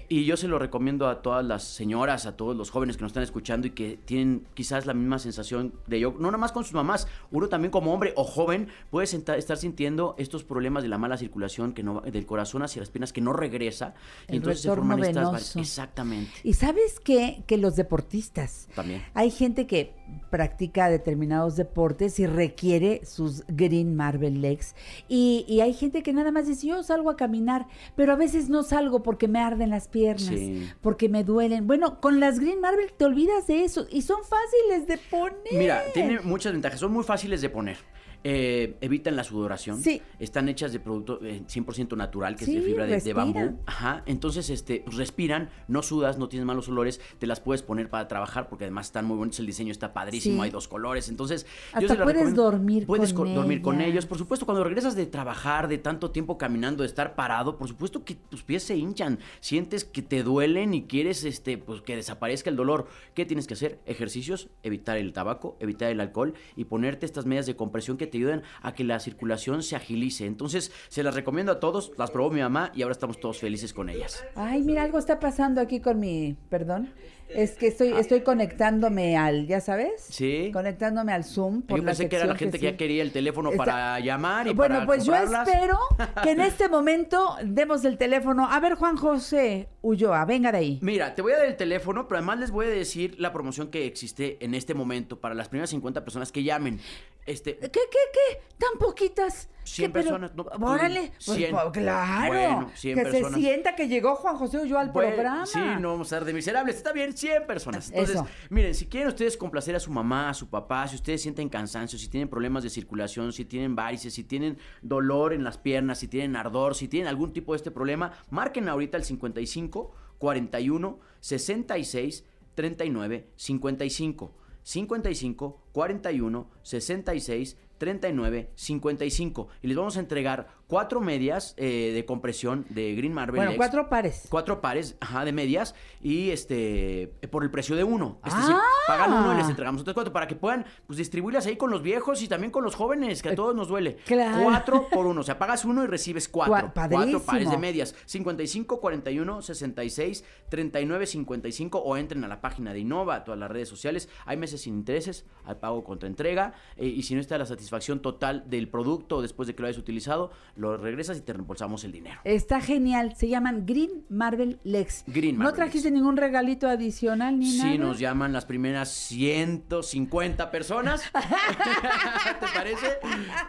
Y yo se lo recomiendo a todas las señoras, a todos los jóvenes que nos están escuchando y que tienen quizás la misma sensación de yo, no nada más con sus mamás, uno también como hombre o joven puede estar sintiendo estos problemas de la mala circulación que no, del corazón hacia las piernas que no regresa. y entonces se forman venoso. Exactamente. Y sabes qué? que los deportistas. También. Hay gente que practica determinados deportes y requiere sus Green Marvel Legs. Y, hay gente que nada más dice, yo salgo a caminar, pero a veces no salgo porque me arden las piernas, porque me duelen. Bueno, con las Green Marvel te olvidas de eso y son fáciles de poner. Mira, tiene muchas ventajas, son muy fáciles de poner. Eh, evitan la sudoración. Están hechas de producto 100% eh, natural, que es de fibra de, bambú. Ajá. Entonces, este, pues, respiran, no sudas, no tienes malos olores, te las puedes poner para trabajar porque además están muy bonitos, el diseño está padrísimo, hay dos colores. Entonces, Hasta puedes dormir con ellos, Puedes dormir con ellos. Por supuesto, cuando regresas de trabajar, de tanto tiempo caminando, de estar parado, por supuesto que tus pies se hinchan, sientes que te duelen y quieres este pues que desaparezca el dolor. ¿Qué tienes que hacer? Ejercicios, evitar el tabaco, evitar el alcohol y ponerte estas medias de compresión que te Ayuden a que la circulación se agilice. Entonces, se las recomiendo a todos, las probó mi mamá y ahora estamos todos felices con ellas. Ay, mira, algo está pasando aquí con mi, perdón, es que estoy, estoy conectándome al, ya sabes, sí. conectándome al Zoom. yo pensé que era la gente que, ya quería el teléfono para llamar y Bueno, pues yo espero que en este momento demos el teléfono. A ver, Juan José Ulloa, venga de ahí. Mira, te voy a dar el teléfono, pero además les voy a decir la promoción que existe en este momento para las primeras 50 personas que llamen. Este... ¿Qué, qué, qué? ¿Tan poquitas? 100 personas. Pues, pues, claro. que se sienta que llegó Juan José yo al programa. Sí, no vamos a ser de miserables. Está bien, 100 personas. Ah, Entonces, miren, si quieren ustedes complacer a su mamá, a su papá, si ustedes sienten cansancio, si tienen problemas de circulación, si tienen varices, si tienen dolor en las piernas, si tienen ardor, si tienen algún tipo de este problema, marquen ahorita el 55 41 66 39 55. 55 41 66 39 55 y les vamos a entregar cuatro medias eh, de compresión de Green Marvel. Bueno, cuatro pares. Cuatro pares, ajá, de medias. Y este, eh, por el precio de uno. Ah. pagan uno y les entregamos otros cuatro para que puedan pues, distribuirlas ahí con los viejos y también con los jóvenes, que a eh, todos nos duele. Claro. Cuatro por uno. O sea, pagas uno y recibes cuatro. Cuatro pares de medias. 55, 41, 66, 39, 55. O entren a la página de Innova, a todas las redes sociales. Hay meses sin intereses, hay pago contra entrega. y si no está la satisfacción total del producto después de que lo hayas utilizado, lo regresas y te reembolsamos el dinero. Está genial. Se llaman Green Marvel Lex. Green Marvel ¿No trajiste ningún regalito adicional ni nada? Sí, nos llaman las primeras 150 personas. ¿Te parece?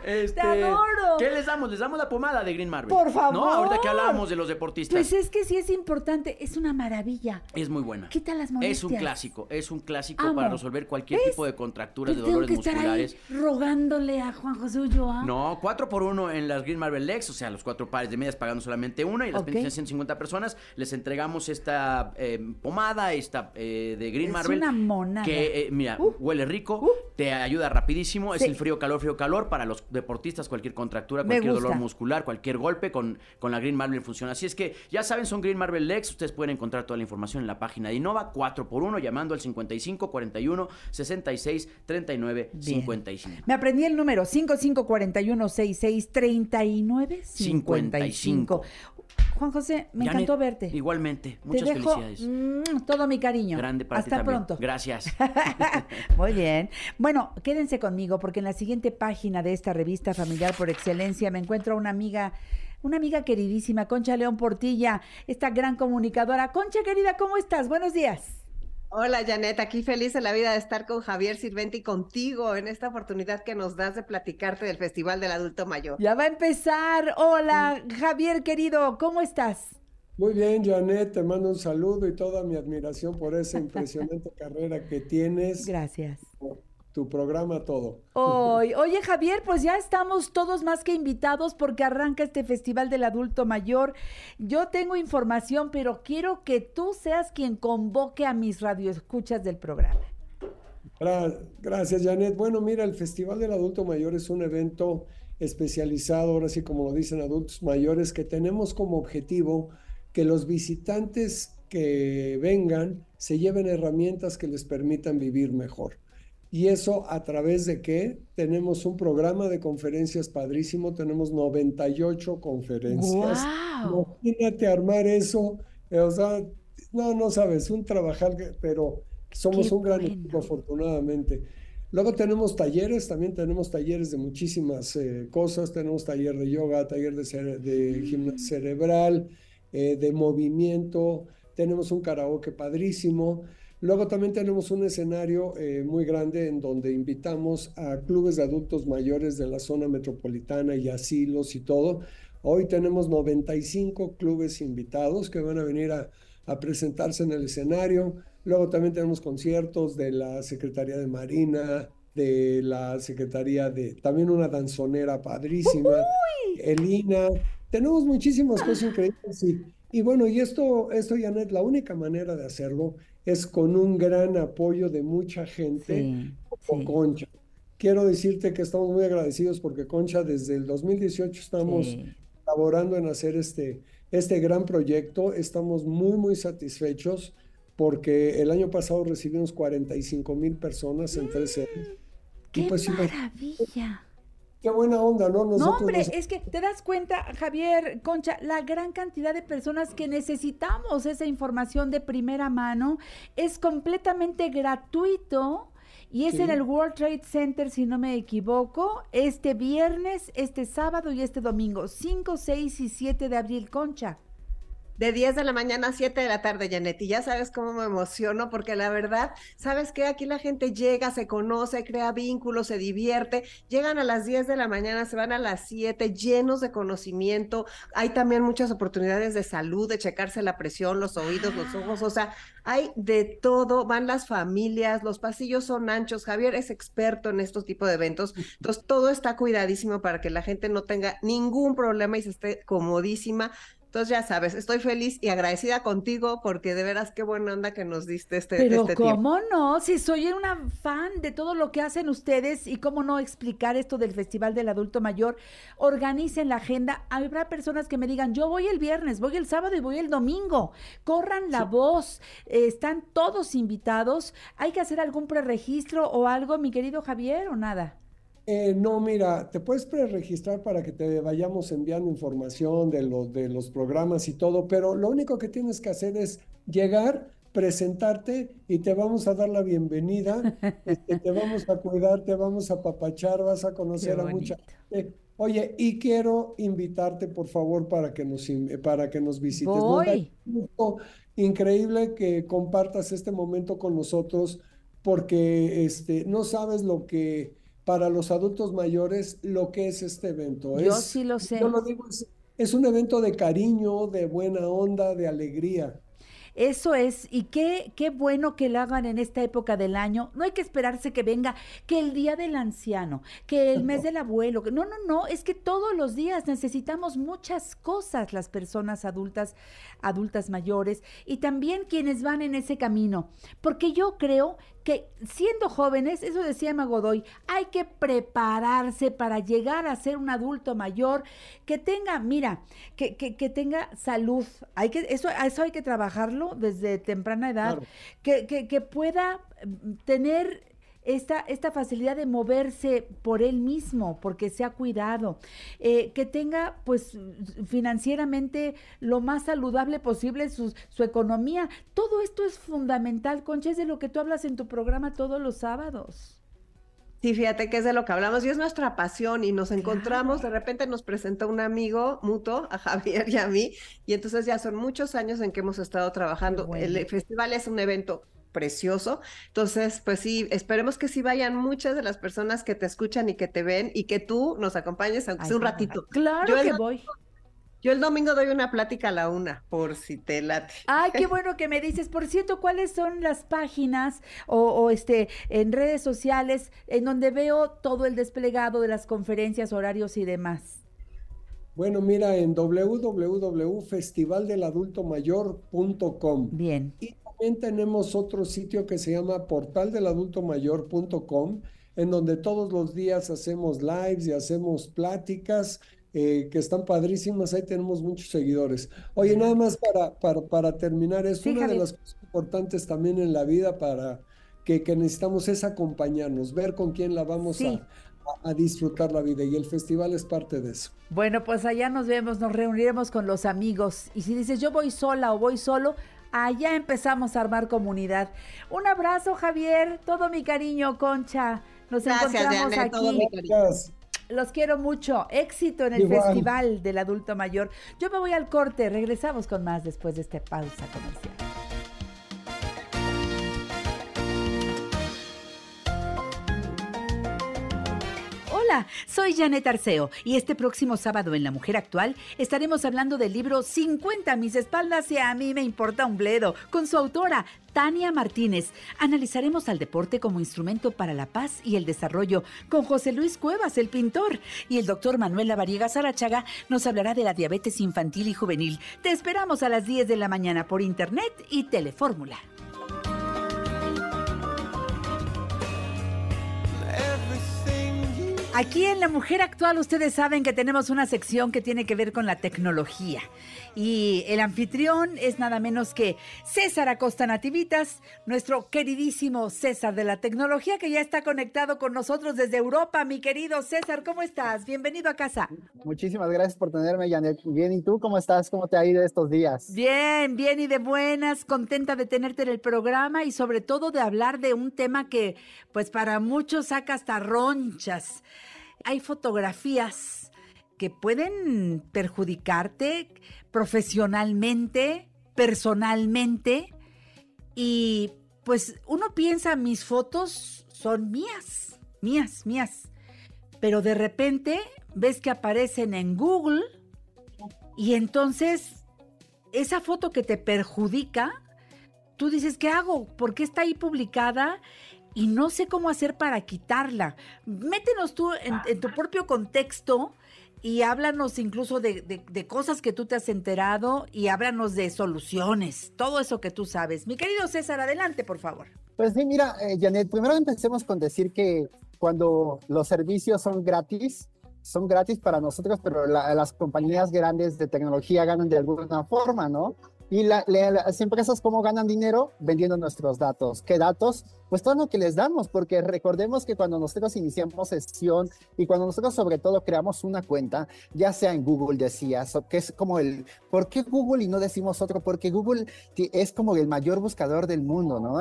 te este, adoro. ¿Qué les damos? Les damos la pomada de Green Marvel. Por favor. No, ahorita que hablamos de los deportistas. Pues es que sí es importante. Es una maravilla. Es muy buena. Quita las molestias. Es un clásico. Es un clásico para resolver cualquier tipo de contracturas, de dolores musculares. rogándole a Juan José Ulloa. No, cuatro por uno en las Green Marvel Lex, o sea, los cuatro pares de medias pagando solamente una y las 150 personas, les entregamos esta eh, pomada, esta eh, de Green Marvel. Es una monada. Que, eh, mira, uh. huele rico, uh. te ayuda rapidísimo, es el frío, calor, frío, calor para los deportistas, cualquier contractura, cualquier dolor muscular, cualquier golpe con, con la Green Marvel funciona. Así es que, ya saben, son Green Marvel Lex, ustedes pueden encontrar toda la información en la página de Innova, 4x1, llamando al 55 41 66 39 55. Me aprendí el número, 5541 66 39 cincuenta 55. Juan José, me encantó verte. Igualmente, muchas Te felicidades. Mm, todo mi cariño. Grande para Hasta pronto. Gracias. Muy bien. Bueno, quédense conmigo porque en la siguiente página de esta revista familiar por excelencia me encuentro a una amiga una amiga queridísima, Concha León Portilla, esta gran comunicadora. Concha querida, ¿cómo estás? Buenos días. Hola Janet, aquí feliz en la vida de estar con Javier Sirventi contigo en esta oportunidad que nos das de platicarte del Festival del Adulto Mayor. Ya va a empezar. Hola Javier querido, ¿cómo estás? Muy bien, Janet, te mando un saludo y toda mi admiración por esa impresionante carrera que tienes. Gracias tu programa todo. oye Javier, pues ya estamos todos más que invitados porque arranca este Festival del Adulto Mayor. Yo tengo información, pero quiero que tú seas quien convoque a mis radioescuchas del programa. Gracias, Janet. Bueno, mira, el Festival del Adulto Mayor es un evento especializado, ahora sí como lo dicen adultos mayores, que tenemos como objetivo que los visitantes que vengan se lleven herramientas que les permitan vivir mejor. ¿Y eso a través de qué? Tenemos un programa de conferencias padrísimo, tenemos 98 conferencias. ¡Wow! Imagínate armar eso, eh, o sea, no, no sabes, un trabajar, pero somos un gran equipo afortunadamente. Luego tenemos talleres, también tenemos talleres de muchísimas eh, cosas, tenemos taller de yoga, taller de, mm. gimnasia cerebral, eh, de movimiento, tenemos un karaoke padrísimo. Luego también tenemos un escenario eh, muy grande en donde invitamos a clubes de adultos mayores de la zona metropolitana y asilos y todo. Hoy tenemos 95 clubes invitados que van a venir a, presentarse en el escenario. Luego también tenemos conciertos de la Secretaría de Marina, de la Secretaría de, también una danzonera padrísima, Elina. Tenemos muchísimas cosas ah. increíbles y, y bueno, y esto, esto, es la única manera de hacerlo es con un gran apoyo de mucha gente con Concha. Quiero decirte que estamos muy agradecidos porque Concha desde el 2018 estamos laborando en hacer este, este gran proyecto. Estamos muy, muy satisfechos porque el año pasado recibimos 45 mil personas en 13 ¡Qué pues, maravilla! Qué buena onda, ¿no? no, hombre, es que te das cuenta, Javier, Concha, la gran cantidad de personas que necesitamos esa información de primera mano es completamente gratuito. Y es en el World Trade Center, si no me equivoco, este viernes, este sábado y este domingo, 5, 6 y 7 de abril, Concha. De 10 de la mañana a 7 de la tarde, Janet. Y ya sabes cómo me emociono, porque la verdad, sabes que aquí la gente llega, se conoce, crea vínculos, se divierte. Llegan a las 10 de la mañana, se van a las 7, llenos de conocimiento. Hay también muchas oportunidades de salud, de checarse la presión, los oídos, los ah. ojos. O sea, hay de todo. Van las familias, los pasillos son anchos. Javier es experto en estos tipos de eventos. Entonces, todo está cuidadísimo para que la gente no tenga ningún problema y se esté comodísima entonces ya sabes, estoy feliz y agradecida contigo porque de veras qué buena onda que nos diste este, este tiempo. Pero cómo no, si soy una fan de todo lo que hacen ustedes y cómo no explicar esto del Festival del Adulto Mayor, organicen la agenda. Habrá personas que me digan, yo voy el viernes, voy el sábado y voy el domingo. Corran la voz, eh, están todos invitados. ¿Hay que hacer algún preregistro o algo, mi querido Javier, o nada? Eh, no, mira, te puedes preregistrar para que te vayamos enviando información de, los programas y todo, pero lo único que tienes que hacer es llegar, presentarte y te vamos a dar la bienvenida, este, te vamos a cuidar, te vamos a papachar, vas a conocer a mucha gente. Oye, y quiero invitarte, por favor, para que nos, para que nos visites. Increíble que compartas este momento con nosotros porque este, no sabes lo que para los adultos mayores lo que es este evento. Yo sí lo sé. es, es un evento de cariño, de buena onda, de alegría. Eso es, y qué, qué bueno que lo hagan en esta época del año. No hay que esperarse que venga, que el día del anciano, que el mes del abuelo. No, no, no, es que todos los días necesitamos muchas cosas las personas adultas adultas mayores y también quienes van en ese camino. Porque yo creo que siendo jóvenes, eso decía Magodoy, hay que prepararse para llegar a ser un adulto mayor que tenga, mira, que, tenga salud. Hay que, eso, eso hay que trabajarlo desde temprana edad. que pueda mm, tener esta, facilidad de moverse por él mismo, porque se ha cuidado, eh, que tenga pues financieramente lo más saludable posible su, economía. Todo esto es fundamental, Concha, es de lo que tú hablas en tu programa todos los sábados. Sí, fíjate que es de lo que hablamos y es nuestra pasión y nos encontramos, de repente nos presentó un amigo mutuo, a Javier y a mí, y entonces ya son muchos años en que hemos estado trabajando. El festival es un evento precioso. Entonces, pues sí, esperemos que sí vayan muchas de las personas que te escuchan y que te ven y que tú nos acompañes, aunque sea un ratito. Claro yo que voy. Yo el domingo doy una plática a la una, por si te late. Ay, qué bueno que me dices. Por cierto, ¿cuáles son las páginas o, este en redes sociales en donde veo todo el desplegado de las conferencias, horarios y demás? Bueno, mira en www.festivaldeladultomayor.com. Bien también tenemos otro sitio que se llama portaldeladultomayor.com, en donde todos los días hacemos lives y hacemos pláticas eh, que están padrísimas. Ahí tenemos muchos seguidores. Oye, nada más para, para, terminar, es una de las cosas importantes también en la vida para que, que necesitamos es acompañarnos, ver con quién la vamos a, a disfrutar la vida y el festival es parte de eso. Bueno, pues allá nos vemos, nos reuniremos con los amigos y si dices yo voy sola o voy solo, allá empezamos a armar comunidad. Un abrazo, Javier, todo mi cariño, Concha. Nos encontramos aquí. Los quiero mucho. Éxito en el Festival del Adulto Mayor. Yo me voy al corte. Regresamos con más después de esta pausa comercial. Hola, soy Janet Arceo y este próximo sábado en La Mujer Actual estaremos hablando del libro 50 mis espaldas y a mí me importa un bledo con su autora Tania Martínez. Analizaremos al deporte como instrumento para la paz y el desarrollo con José Luis Cuevas, el pintor. Y el doctor Manuel Lavariega Sarachaga nos hablará de la diabetes infantil y juvenil. Te esperamos a las 10 de la mañana por internet y telefórmula. Aquí en La Mujer Actual ustedes saben que tenemos una sección que tiene que ver con la tecnología. Y el anfitrión es nada menos que César Acosta Nativitas, nuestro queridísimo César de la tecnología que ya está conectado con nosotros desde Europa. Mi querido César, ¿cómo estás? Bienvenido a casa. Muchísimas gracias por tenerme, Janet. Bien, ¿y tú cómo estás? ¿Cómo te ha ido estos días? Bien, bien y de buenas. Contenta de tenerte en el programa y sobre todo de hablar de un tema que pues para muchos saca hasta ronchas hay fotografías que pueden perjudicarte profesionalmente, personalmente, y pues uno piensa, mis fotos son mías, mías, mías, pero de repente ves que aparecen en Google y entonces esa foto que te perjudica, tú dices, ¿qué hago? ¿Por qué está ahí publicada? y no sé cómo hacer para quitarla. Métenos tú en, tu propio contexto y háblanos incluso de, cosas que tú te has enterado y háblanos de soluciones, todo eso que tú sabes. Mi querido César, adelante, por favor. Pues sí, mira, eh, Janet, primero empecemos con decir que cuando los servicios son gratis, son gratis para nosotros, pero las compañías grandes de tecnología ganan de alguna forma, ¿no? Y las empresas, ¿cómo ganan dinero? Vendiendo nuestros datos. ¿Qué datos? pues todo lo que les damos, porque recordemos que cuando nosotros iniciamos sesión y cuando nosotros sobre todo creamos una cuenta, ya sea en Google decías, que es como el, ¿por qué Google y no decimos otro? Porque Google es como el mayor buscador del mundo, ¿no?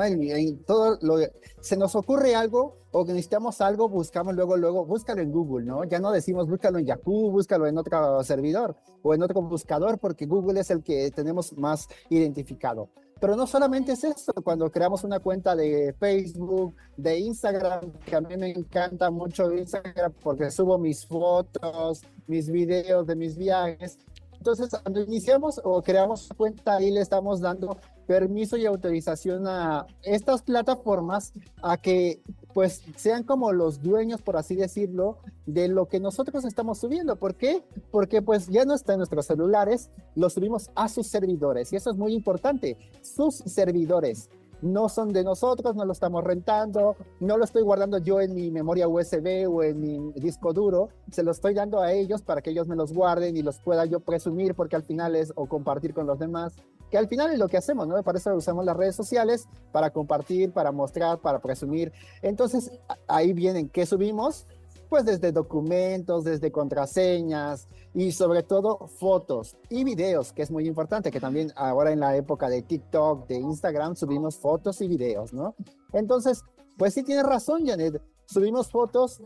todo lo, se nos ocurre algo o que necesitamos algo, buscamos luego, luego, búscalo en Google, ¿no? Ya no decimos búscalo en Yahoo, búscalo en otro servidor o en otro buscador, porque Google es el que tenemos más identificado. Pero no solamente es eso, cuando creamos una cuenta de Facebook, de Instagram, que a mí me encanta mucho Instagram porque subo mis fotos, mis videos de mis viajes, entonces, cuando iniciamos o creamos cuenta, y le estamos dando permiso y autorización a estas plataformas a que pues sean como los dueños, por así decirlo, de lo que nosotros estamos subiendo. ¿Por qué? Porque pues ya no está en nuestros celulares, lo subimos a sus servidores y eso es muy importante, sus servidores no son de nosotros, no lo estamos rentando, no lo estoy guardando yo en mi memoria USB o en mi disco duro, se lo estoy dando a ellos para que ellos me los guarden y los pueda yo presumir porque al final es o compartir con los demás, que al final es lo que hacemos, ¿no? Para eso usamos las redes sociales, para compartir, para mostrar, para presumir. Entonces ahí vienen qué subimos pues desde documentos, desde contraseñas y sobre todo fotos y videos, que es muy importante, que también ahora en la época de TikTok, de Instagram, subimos fotos y videos, ¿no? Entonces, pues sí tienes razón, Janet, subimos fotos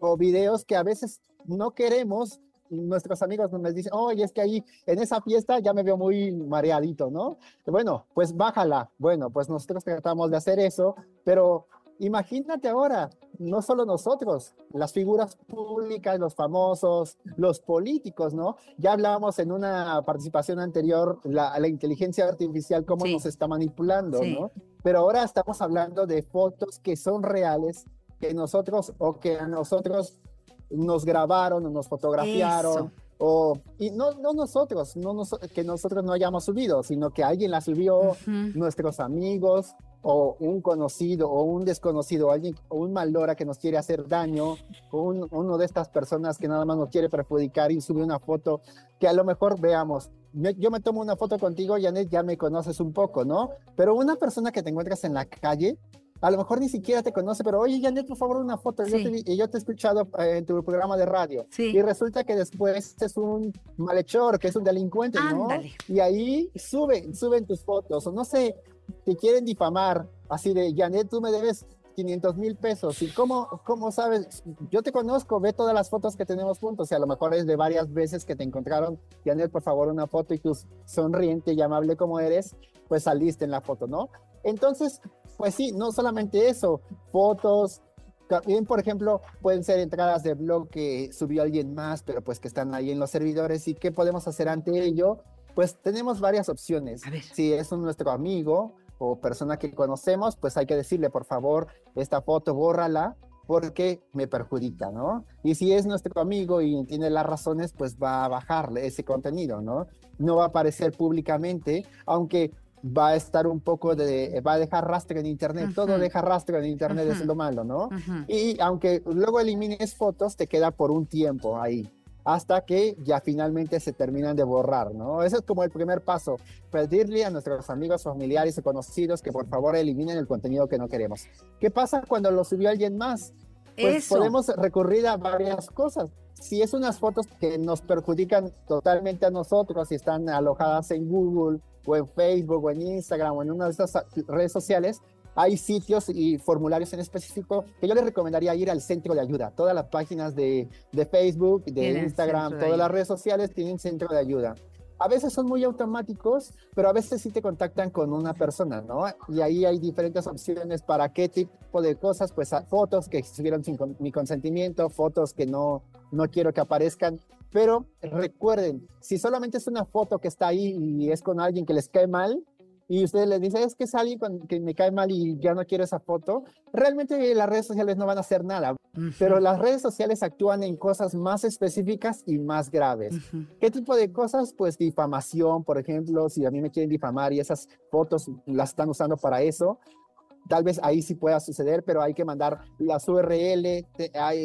o videos que a veces no queremos. Nuestros amigos nos dicen, oye, es que ahí en esa fiesta ya me veo muy mareadito, ¿no? Bueno, pues bájala. Bueno, pues nosotros tratamos de hacer eso, pero Imagínate ahora, no solo nosotros, las figuras públicas, los famosos, los políticos, ¿no? Ya hablábamos en una participación anterior la, la inteligencia artificial, cómo nos está manipulando, ¿no? Pero ahora estamos hablando de fotos que son reales, que nosotros o que a nosotros nos grabaron o nos fotografiaron. O, y no, no nosotros, no que nosotros no hayamos subido, sino que alguien la subió, nuestros amigos, o un conocido o un desconocido, o alguien o un maldora que nos quiere hacer daño, o uno de estas personas que nada más nos quiere perjudicar y sube una foto que a lo mejor veamos. yo me tomo una foto contigo, Janet, ya me conoces un poco, ¿no? Pero una persona que te encuentras en la calle, a lo mejor ni siquiera te conoce, pero oye, Janet, por favor, una foto. Yo, te, he escuchado eh, en tu programa de radio. Sí. Y resulta que después es un malhechor, que es un delincuente, ¿no? Y ahí suben, suben tus fotos, o no sé, te quieren difamar, así de, Janet, tú me debes 500 mil pesos. ¿Y cómo, cómo sabes? Yo te conozco, ve todas las fotos que tenemos juntos. Y a lo mejor es de varias veces que te encontraron. Janet, por favor, una foto y tú sonriente y amable como eres, pues saliste en la foto, ¿no? Entonces, pues sí, no solamente eso, fotos. También, por ejemplo, pueden ser entradas de blog que subió alguien más, pero pues que están ahí en los servidores. ¿Y qué podemos hacer ante ello? Pues tenemos varias opciones. Si es un, nuestro amigo o persona que conocemos, pues hay que decirle, por favor, esta foto, bórrala porque me perjudica, ¿no? Y si es nuestro amigo y tiene las razones, pues va a bajarle ese contenido, ¿no? No va a aparecer públicamente, aunque va a estar un poco de, va a dejar rastro en internet, todo deja rastro en internet, es lo malo, ¿no? Y aunque luego elimines fotos, te queda por un tiempo ahí hasta que ya finalmente se terminan de borrar, ¿no? Ese es como el primer paso, pedirle a nuestros amigos, familiares y conocidos que por favor eliminen el contenido que no queremos. ¿Qué pasa cuando lo subió alguien más? Pues podemos recurrir a varias cosas. Si es unas fotos que nos perjudican totalmente a nosotros, y están alojadas en Google o en Facebook o en Instagram o en una de esas redes sociales, hay sitios y formularios en específico que yo les recomendaría ir al centro de ayuda. Todas las páginas de, Facebook, de Instagram, todas las redes sociales tienen centro de ayuda. A veces son muy automáticos, pero a veces sí te contactan con una persona, ¿no? Y ahí hay diferentes opciones para qué tipo de cosas, pues fotos que estuvieron sin mi consentimiento, fotos que no, no quiero que aparezcan. Pero recuerden, si solamente es una foto que está ahí y es con alguien que les cae mal, y ustedes les dicen, es que es alguien que me cae mal y ya no quiero esa foto, realmente las redes sociales no van a hacer nada. Pero las redes sociales actúan en cosas más específicas y más graves. ¿Qué tipo de cosas? Pues difamación, por ejemplo, si a mí me quieren difamar y esas fotos las están usando para eso tal vez ahí sí pueda suceder, pero hay que mandar las URL.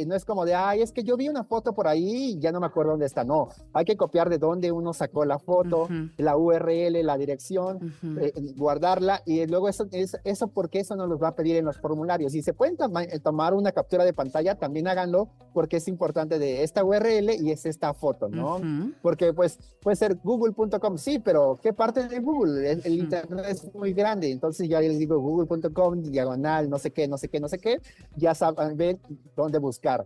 no es como de, ay, es que yo vi una foto por ahí y ya no me acuerdo dónde está. No, hay que copiar de dónde uno sacó la foto, la URL, la dirección, eh, eh, guardarla y luego eso, eso, eso, porque eso no los va a pedir en los formularios. Y se pueden eh, tomar una captura de pantalla, también háganlo porque es importante de esta URL y es esta foto, ¿no? Porque pues puede ser google.com, sí, pero ¿qué parte de Google? El, el internet es muy grande, entonces ya les digo google.com diagonal, no sé qué, no sé qué, no sé qué, ya saben dónde buscar.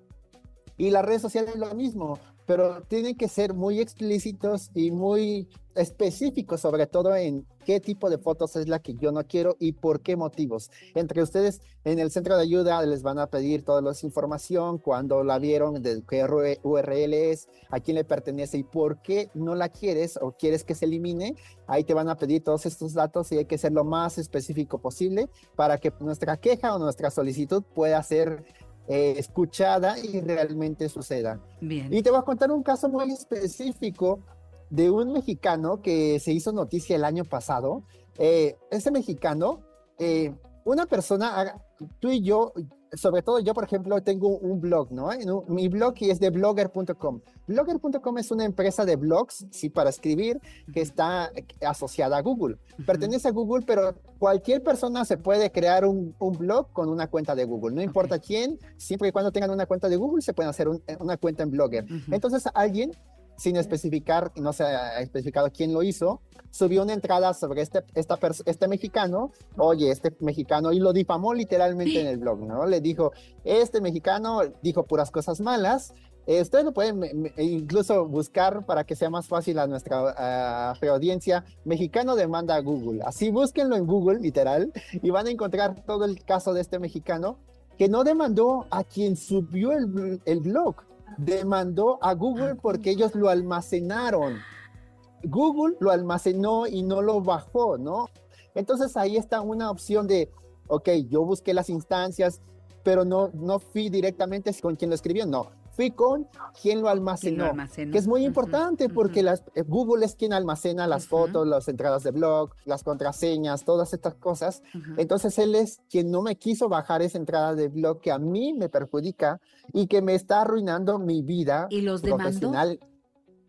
Y las redes sociales lo mismo, pero tienen que ser muy explícitos y muy específicos, sobre todo en qué tipo de fotos es la que yo no quiero y por qué motivos. Entre ustedes, en el centro de ayuda les van a pedir toda la información, cuándo la vieron, de qué URL es, a quién le pertenece y por qué no la quieres o quieres que se elimine. Ahí te van a pedir todos estos datos y hay que ser lo más específico posible para que nuestra queja o nuestra solicitud pueda ser eh, escuchada y realmente suceda. Bien. Y te voy a contar un caso muy específico de un mexicano que se hizo noticia el año pasado. Eh, ese mexicano, eh, una persona, ah, tú y yo, sobre todo yo, por ejemplo, tengo un blog, ¿no? Mi blog es de blogger.com. Blogger.com es una empresa de blogs, sí, para escribir, que está asociada a Google. Pertenece a Google, pero cualquier persona se puede crear un, blog con una cuenta de Google. No importa quién, siempre y cuando tengan una cuenta de Google, se pueden hacer una cuenta en Blogger. Entonces, alguien sin especificar, no se ha especificado quién lo hizo, subió una entrada sobre este, este mexicano, oye, este mexicano, y lo difamó literalmente en el blog, ¿no? Le dijo, este mexicano dijo puras cosas malas, eh, ustedes lo pueden e incluso buscar para que sea más fácil a nuestra audiencia. Mexicano demanda a Google. Así búsquenlo en Google, literal, y van a encontrar todo el caso de este mexicano que no demandó a quien subió el, el blog, demandó a Google ah, porque ellos lo almacenaron. Google lo almacenó y no lo bajó, ¿no? Entonces ahí está una opción de, ok, yo busqué las instancias, pero no, no fui directamente con quien lo escribió, no, fui con quien lo almacenó, que es muy importante porque eh, Google es quien almacena las fotos, las entradas de blog, las contraseñas, todas estas cosas. Entonces él es quien no me quiso bajar esa entrada de blog que a mí me perjudica y que me está arruinando mi vida ¿Y los profesional. Demandó?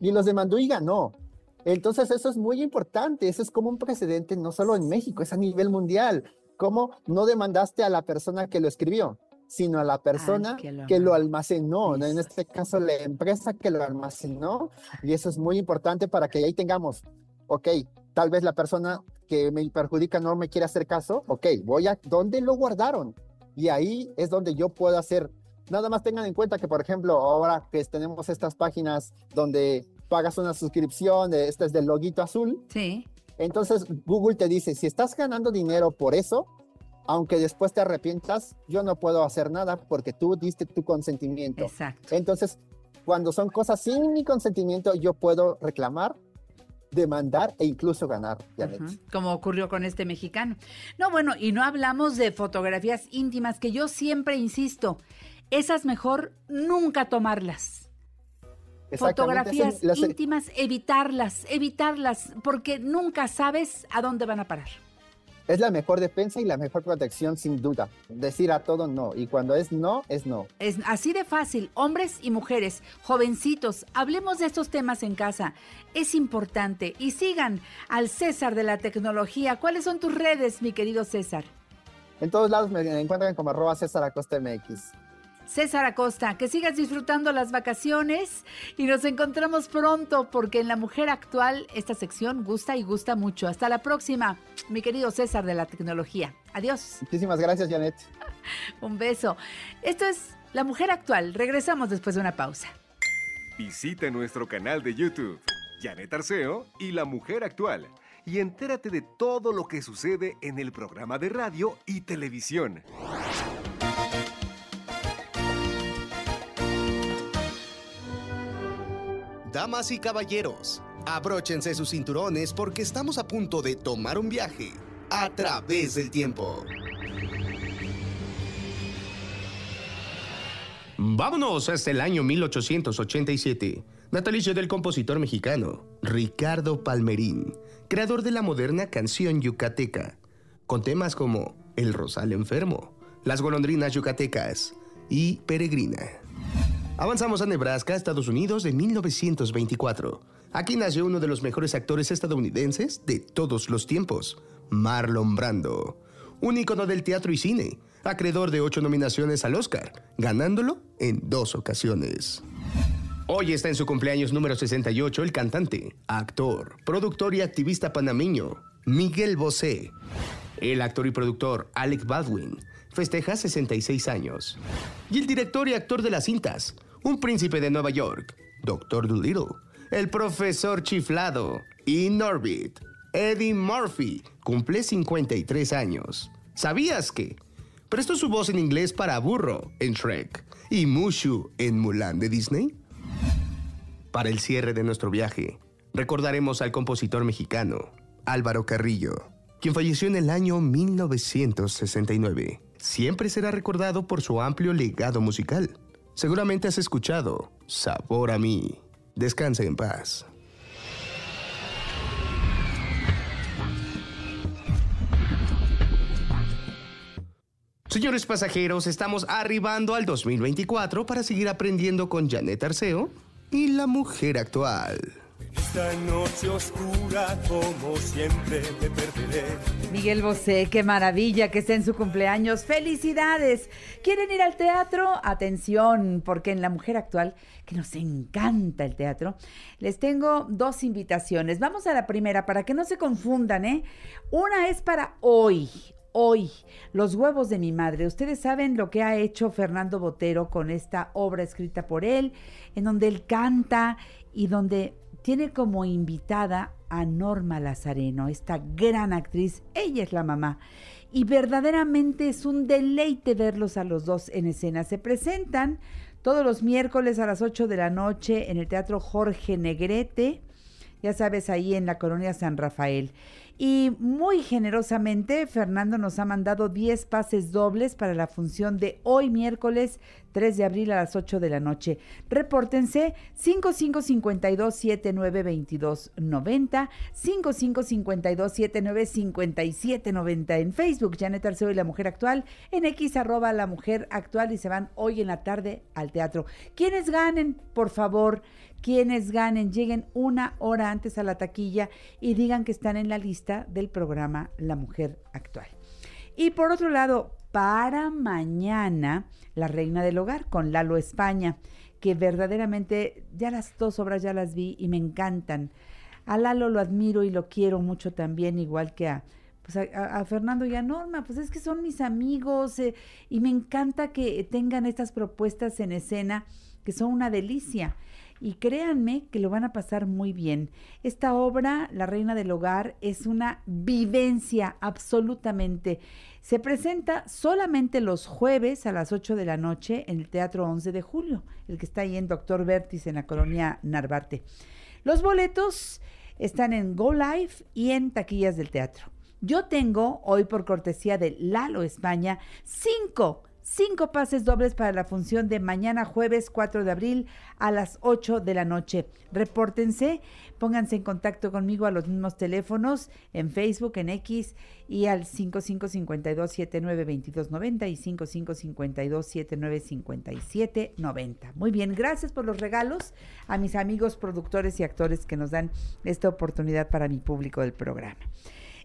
Y los demandó y ganó. Entonces eso es muy importante, eso es como un precedente no solo en México, es a nivel mundial. ¿Cómo no demandaste a la persona que lo escribió? sino a la persona que, lo, almacenó, en este caso la empresa que lo almacenó. Y eso es muy importante para que ahí tengamos, ok, tal vez la persona que me perjudica no me quiere hacer caso, ok, voy a donde lo guardaron. Y ahí es donde yo puedo hacer. Nada más tengan en cuenta que, por ejemplo, ahora que tenemos estas páginas donde pagas una suscripción, eh, esta es del loguito azul. Sí. Entonces Google te dice, si estás ganando dinero por eso, aunque después te arrepientas, yo no puedo hacer nada porque tú diste tu consentimiento. Exacto. Entonces, cuando son cosas sin mi consentimiento, yo puedo reclamar demandar e incluso ganar, Como ocurrió con este mexicano. No, bueno, y no hablamos de fotografías íntimas, que yo siempre insisto, esas mejor nunca tomarlas. Fotografías íntimas, evitarlas, evitarlas, porque nunca sabes a dónde van a parar. Es la mejor defensa y la mejor protección sin duda. Decir a todo no. Y cuando es no, es no. Es así de fácil. Hombres y mujeres, jovencitos, hablemos de estos temas en casa. Es importante. Y sigan al César de la Tecnología. ¿Cuáles son tus redes, mi querido César? En todos lados me encuentran como arroba César Acosta MX. César Acosta, que sigas disfrutando las vacaciones y nos encontramos pronto porque en La Mujer Actual esta sección gusta y gusta mucho. Hasta la próxima, mi querido César de la Tecnología. Adiós. Muchísimas gracias, Janet. Un beso. Esto es La Mujer Actual. Regresamos después de una pausa. Visita nuestro canal de YouTube, Janet Arceo y La Mujer Actual, y entérate de todo lo que sucede en el programa de radio y televisión. Damas y caballeros, abróchense sus cinturones porque estamos a punto de tomar un viaje a través del tiempo. Vámonos hasta el año 1887, natalicio del compositor mexicano Ricardo Palmerín, creador de la moderna canción yucateca, con temas como El Rosal Enfermo, Las Golondrinas Yucatecas y Peregrina. Avanzamos a Nebraska, Estados Unidos, de 1924. Aquí nació uno de los mejores actores estadounidenses de todos los tiempos, Marlon Brando. Un ícono del teatro y cine, acreedor de ocho nominaciones al Oscar, ganándolo en dos ocasiones. Hoy está en su cumpleaños número 68 el cantante, actor, productor y activista panameño, Miguel Bosé. El actor y productor, Alec Baldwin, festeja 66 años. Y el director y actor de las cintas, un príncipe de Nueva York, Doctor Dolittle, el profesor chiflado y Norbit. Eddie Murphy cumple 53 años. ¿Sabías que? Prestó su voz en inglés para Burro en Shrek y Mushu en Mulan de Disney. Para el cierre de nuestro viaje, recordaremos al compositor mexicano Álvaro Carrillo, quien falleció en el año 1969. Siempre será recordado por su amplio legado musical Seguramente has escuchado Sabor a mí. Descanse en paz. Señores pasajeros, estamos arribando al 2024 para seguir aprendiendo con Janet Arceo y la mujer actual. Esta noche oscura, como siempre, te perderé. Miguel Bosé, qué maravilla que esté en su cumpleaños. ¡Felicidades! ¿Quieren ir al teatro? Atención, porque en La Mujer Actual, que nos encanta el teatro, les tengo dos invitaciones. Vamos a la primera para que no se confundan, ¿eh? Una es para hoy, hoy, Los huevos de mi madre. Ustedes saben lo que ha hecho Fernando Botero con esta obra escrita por él, en donde él canta y donde tiene como invitada a Norma Lazareno, esta gran actriz. Ella es la mamá. Y verdaderamente es un deleite verlos a los dos en escena. Se presentan todos los miércoles a las 8 de la noche en el Teatro Jorge Negrete, ya sabes, ahí en la colonia San Rafael. Y muy generosamente, Fernando nos ha mandado 10 pases dobles para la función de hoy miércoles 3 de abril a las 8 de la noche. Repórtense 5552-792290, 5552-795790 en Facebook, Janet Arceo y La Mujer Actual, en X arroba La Mujer Actual y se van hoy en la tarde al teatro. Quienes ganen, por favor, quienes ganen lleguen una hora antes a la taquilla y digan que están en la lista del programa La Mujer Actual. Y por otro lado, para mañana, La Reina del Hogar con Lalo España, que verdaderamente ya las dos obras ya las vi y me encantan. A Lalo lo admiro y lo quiero mucho también, igual que a, pues, Fernando y a Norma, pues es que son mis amigos eh, y me encanta que tengan estas propuestas en escena que son una delicia y créanme que lo van a pasar muy bien. Esta obra, La Reina del Hogar, es una vivencia absolutamente. Se presenta solamente los jueves a las 8 de la noche en el Teatro 11 de Julio, el que está ahí en Doctor Vértiz en la colonia Narvarte. Los boletos están en Go Live y en taquillas del teatro. Yo tengo hoy por cortesía de Lalo España cinco cinco pases dobles para la función de mañana jueves 4 de abril a las 8 de la noche. Repórtense, pónganse en contacto conmigo a los mismos teléfonos en Facebook, en X y al 5552-792290 y 5552-795790. Muy bien, gracias por los regalos a mis amigos productores y actores que nos dan esta oportunidad para mi público del programa.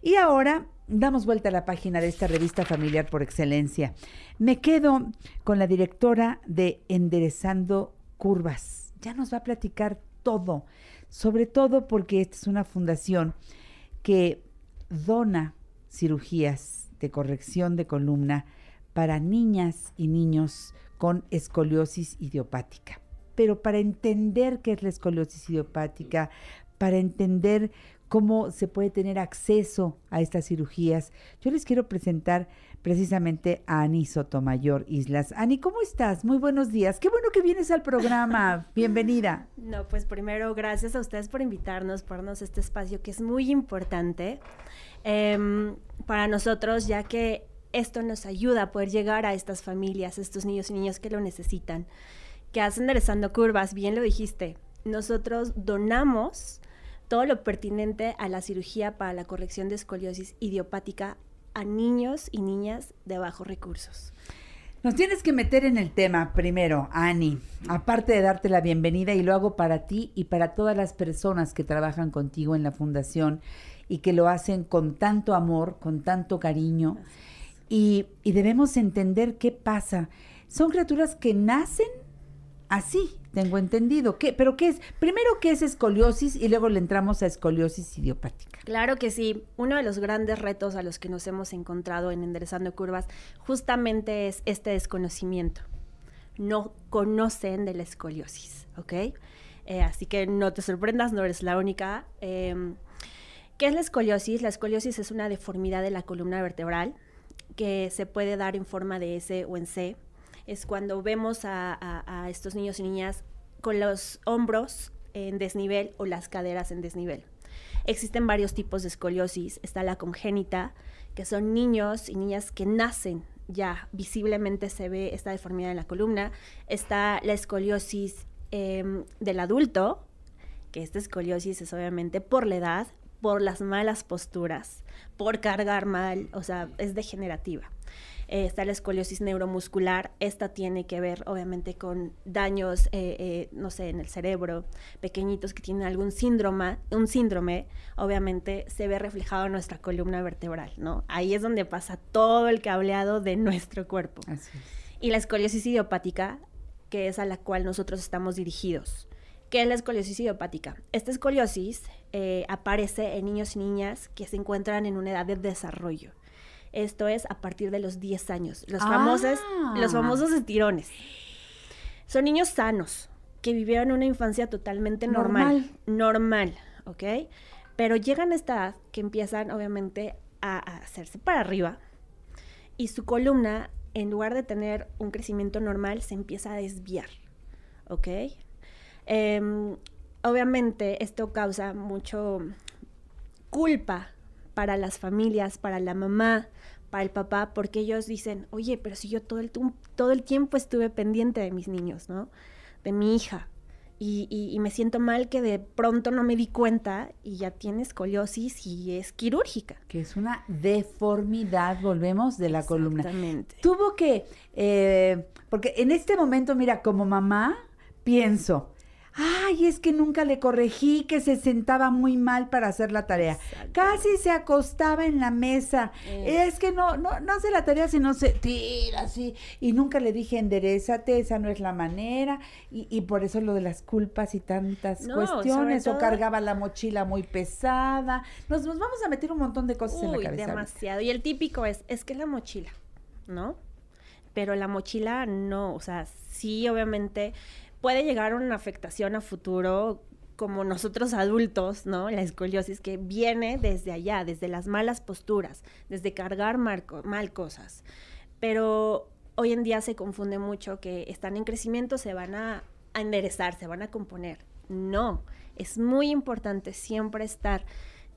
Y ahora damos vuelta a la página de esta revista familiar por excelencia. Me quedo con la directora de Enderezando Curvas. Ya nos va a platicar todo, sobre todo porque esta es una fundación que dona cirugías de corrección de columna para niñas y niños con escoliosis idiopática. Pero para entender qué es la escoliosis idiopática, para entender cómo se puede tener acceso a estas cirugías. Yo les quiero presentar precisamente a Ani Sotomayor Islas. Ani, ¿cómo estás? Muy buenos días. Qué bueno que vienes al programa. Bienvenida. No, pues primero, gracias a ustedes por invitarnos, por darnos este espacio que es muy importante em, para nosotros, ya que esto nos ayuda a poder llegar a estas familias, a estos niños y niñas que lo necesitan, que hacen enderezando curvas, bien lo dijiste. Nosotros donamos todo lo pertinente a la cirugía para la corrección de escoliosis idiopática a niños y niñas de bajos recursos. Nos tienes que meter en el tema primero, Ani. Aparte de darte la bienvenida, y lo hago para ti y para todas las personas que trabajan contigo en la fundación y que lo hacen con tanto amor, con tanto cariño. Y, y debemos entender qué pasa. Son criaturas que nacen así, tengo entendido. ¿Pero qué es? Primero, ¿qué es escoliosis? Y luego le entramos a escoliosis idiopática. Claro que sí. Uno de los grandes retos a los que nos hemos encontrado en Enderezando Curvas justamente es este desconocimiento. No conocen de la escoliosis, ¿ok? Eh, así que no te sorprendas, no eres la única. Em, ¿Qué es la escoliosis? La escoliosis es una deformidad de la columna vertebral que se puede dar en forma de S o en C es cuando vemos a, estos niños y niñas con los hombros en desnivel o las caderas en desnivel. Existen varios tipos de escoliosis. Está la congénita, que son niños y niñas que nacen ya visiblemente se ve esta deformidad en la columna. Está la escoliosis em, del adulto, que esta escoliosis es obviamente por la edad, por las malas posturas, por cargar mal, o sea, es degenerativa. Eh, está la escoliosis neuromuscular, esta tiene que ver obviamente con daños, eh, eh, no sé, en el cerebro, pequeñitos que tienen algún síndrome, un síndrome, obviamente se ve reflejado en nuestra columna vertebral, ¿no? Ahí es donde pasa todo el cableado de nuestro cuerpo. Y la escoliosis idiopática, que es a la cual nosotros estamos dirigidos. ¿Qué es la escoliosis idiopática? Esta escoliosis aparece en niños y niñas que se encuentran en una edad de desarrollo. Esto es a partir de los 10 años. Los, ah. famosos, los famosos estirones. Son niños sanos, que vivieron una infancia totalmente normal. Normal, ¿ok? Pero llegan a esta edad que empiezan, obviamente, a, hacerse para arriba. Y su columna, en lugar de tener un crecimiento normal, se empieza a desviar. ¿Ok? Em, obviamente esto causa mucho culpa para las familias, para la mamá, para el papá, porque ellos dicen, oye, pero si yo todo el, todo el tiempo estuve pendiente de mis niños, ¿no? De mi hija. Y, me siento mal que de pronto no me di cuenta y ya tiene escoliosis y es quirúrgica. Que es una deformidad, volvemos, de la columna. Exactamente. Tuvo que, eh, porque en este momento, mira, como mamá, pienso, ay, es que nunca le corregí, que se sentaba muy mal para hacer la tarea. Casi se acostaba en la mesa. Eh. Es, que no, no, no hace la tarea, no se tira así. Y nunca le dije, enderezate, esa no es la manera. Y, por eso lo de las culpas y tantas cuestiones. O cargaba la mochila muy pesada. Nos, vamos a meter un montón de cosas en la cabeza. demasiado. Y el típico es, es que la mochila, ¿no? Pero la mochila no, o sea, sí, obviamente puede llegar una afectación a futuro como nosotros adultos, ¿no? La escoliosis que viene desde allá, desde las malas posturas, desde cargar mal cosas. Pero hoy en día se confunde mucho que están en crecimiento, se van a, enderezar, se van a componer. No, es muy importante siempre estar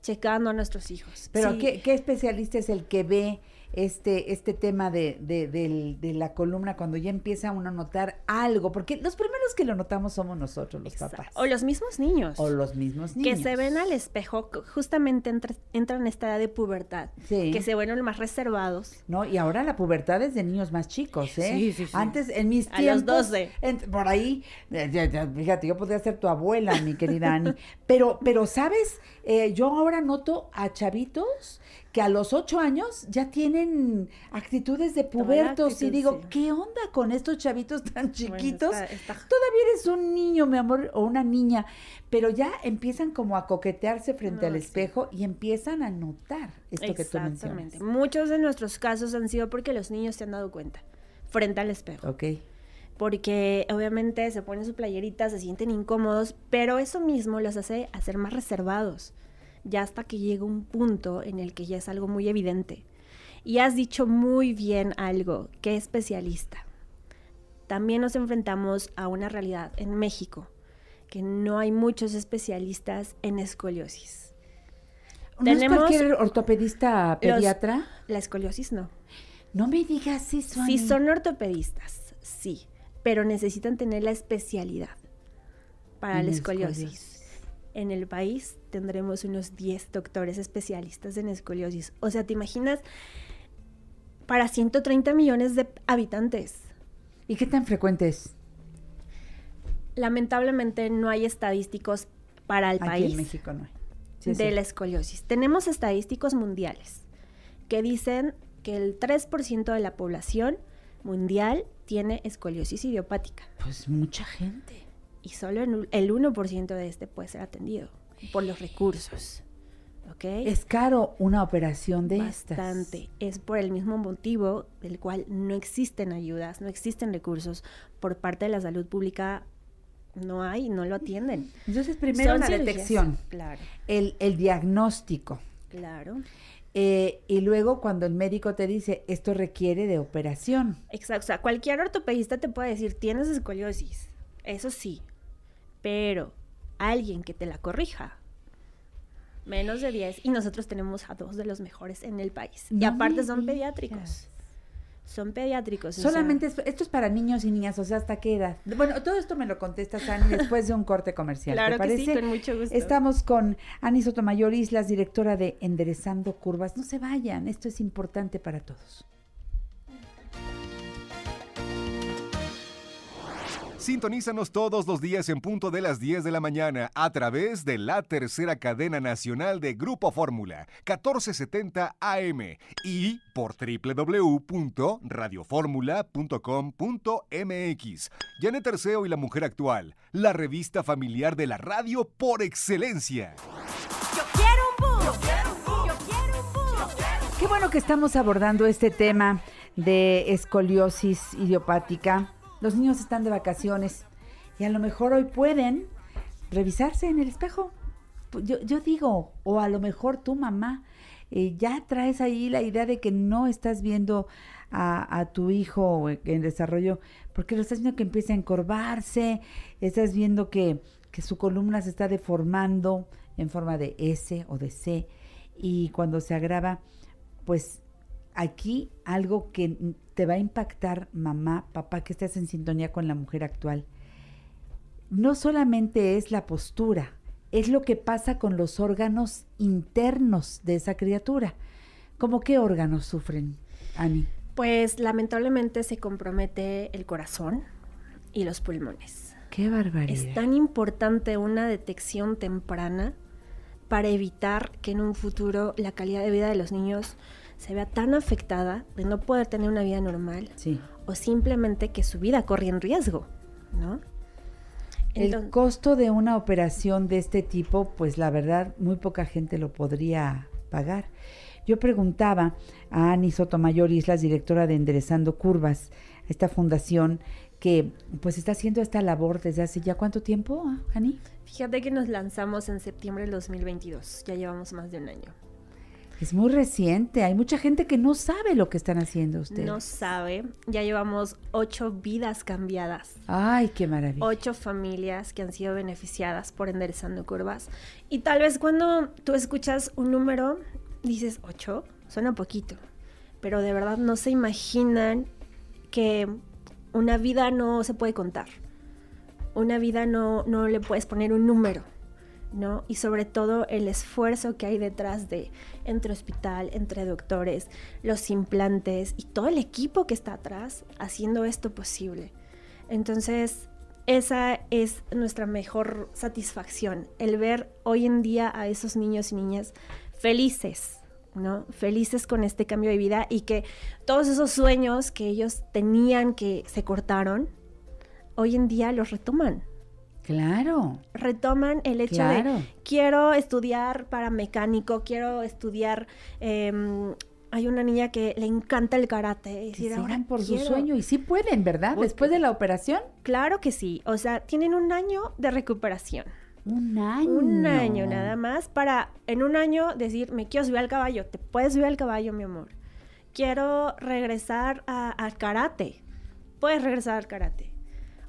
checando a nuestros hijos. Pero ¿qué, ¿qué, especialista es el que ve este, este tema de, la columna cuando ya empieza uno a notar algo, porque los primeros que lo notamos somos nosotros, los papás. O los mismos niños. O los mismos niños. Que se ven al espejo, justamente entran en esta edad de pubertad, que se vuelven más reservados. No, y ahora la pubertad es de niños más chicos, ¿eh? Antes, en mis tiempos. A los 12. por ahí, eh, fíjate, yo podría ser tu abuela, mi querida Ani. pero, pero, ¿sabes? Eh, yo ahora noto a chavitos que a los ocho años ya tienen actitudes de pubertos y digo, ¿qué onda con estos chavitos tan chiquitos? Todavía eres un niño, mi amor, o una niña, pero ya empiezan como a coquetearse frente al espejo y empiezan a notar esto que tú mencionas. Muchos de nuestros casos han sido porque los niños se han dado cuenta frente al espejo. porque obviamente se ponen su playerita, se sienten incómodos, pero eso mismo los hace hacer más reservados ya hasta que llega un punto en el que ya es algo muy evidente. Y has dicho muy bien algo, qué especialista. También nos enfrentamos a una realidad en México, que no hay muchos especialistas en escoliosis. Tenemos que cualquier ortopedista pediatra? la escoliosis no. No me digas eso. Sí, si son ortopedistas, sí, pero necesitan tener la especialidad para la escoliosis en el país tendremos unos 10 doctores especialistas en escoliosis. O sea, ¿te imaginas? Para 130 millones de habitantes. ¿Y qué tan frecuente es? Lamentablemente no hay estadísticos para el Aquí país. En México no hay. de la escoliosis. Tenemos estadísticos mundiales que dicen que el 3% de la población mundial tiene escoliosis idiopática. Pues mucha gente y solo el 1% de este puede ser atendido por los recursos. Es caro una operación de Bastante. Es por el mismo motivo del cual no existen ayudas, no existen recursos por parte de la salud pública. No hay, no lo atienden. Entonces, primero la detección, claro. el, diagnóstico. Claro. Eh, y luego cuando el médico te dice, esto requiere de operación. Exacto, o sea, cualquier ortopedista te puede decir, tienes escoliosis. Eso sí, pero alguien que te la corrija. Menos de 10. Y nosotros tenemos a dos de los mejores en el país. y aparte son pediátricos. Son pediátricos. Solamente esto es para niños y niñas, o sea, ¿hasta qué edad? Bueno, todo esto me lo contestas, Ani, después de un corte comercial. Claro que sí, con mucho gusto. Estamos con Ani Sotomayor Islas, directora de Enderezando Curvas. No se vayan, esto es importante para todos. Sintonízanos todos los días en punto de las 10 de la mañana a través de la tercera cadena nacional de Grupo Fórmula, 1470 AM y por www.radioformula.com.mx. Janet Terceo y la Mujer Actual, la revista familiar de la radio por excelencia. Yo quiero un bus. Yo quiero un bus. Yo quiero un bus. Qué bueno que estamos abordando este tema de escoliosis idiopática los niños están de vacaciones y a lo mejor hoy pueden revisarse en el espejo. Pues, yo, digo, o a lo mejor tu mamá eh, ya traes ahí la idea de que no estás viendo a, tu hijo en desarrollo, porque lo estás viendo que empieza a encorvarse, estás viendo que, que su columna se está deformando en forma de S o de C, y cuando se agrava, pues aquí algo que te va a impactar, mamá, papá, que estés en sintonía con la mujer actual. No solamente es la postura, es lo que pasa con los órganos internos de esa criatura. ¿Cómo qué órganos sufren, Ani? Pues lamentablemente se compromete el corazón y los pulmones. Qué barbaridad. Es tan importante una detección temprana para evitar que en un futuro la calidad de vida de los niños se vea tan afectada de no poder tener una vida normal o simplemente que su vida corre en riesgo, ¿no? el costo de una operación de este tipo, pues la verdad, muy poca gente lo podría pagar. Yo preguntaba a Ani Sotomayor Islas, directora de Enderezando Curvas, esta fundación que pues está haciendo esta labor desde hace ya cuánto tiempo, Ani? Fíjate que nos lanzamos en septiembre del 2022, ya llevamos más de un año. Es muy reciente. Hay mucha gente que no sabe lo que están haciendo ustedes. No sabe. Ya llevamos ocho vidas cambiadas. Ay, qué maravilla. Ocho familias que han sido beneficiadas por enderezando curvas. Y tal vez cuando tú escuchas un número, dices ocho, suena poquito. Pero de verdad no se imaginan que una vida no se puede contar. Una vida no, no le puedes poner un número. Y sobre todo el esfuerzo que hay detrás de entre hospital, entre doctores, los implantes y todo el equipo que está atrás haciendo esto posible. Entonces, esa es nuestra mejor satisfacción, el ver hoy en día a esos niños y niñas felices, ¿no? Felices con este cambio de vida y que todos esos sueños que ellos tenían que se cortaron, hoy en día los retoman. Claro. Retoman el hecho de quiero estudiar para mecánico, quiero estudiar. Em, hay una niña que le encanta el karate. Y ahora por su sueño y sí pueden, ¿verdad? Después de pues la operación. Claro que sí. O sea, tienen un año de recuperación. Un año. Un año nada más para en un año decir, me quiero subir al caballo. Te puedes subir al caballo, mi amor. Quiero regresar al karate. Puedes regresar al karate.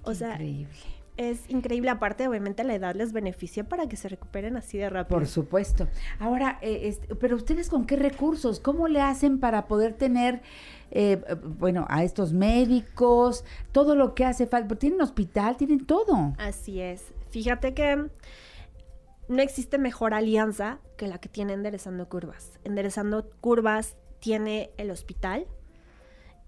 O increíble es increíble. Aparte, obviamente, la edad les beneficia para que se recuperen así de rápido. Por supuesto. Ahora, eh, pero ustedes con qué recursos, cómo le hacen para poder tener, eh, bueno, a estos médicos, todo lo que hace falta. Tienen hospital, tienen todo. Así es. Fíjate que no existe mejor alianza que la que tiene Enderezando Curvas. Enderezando Curvas tiene el hospital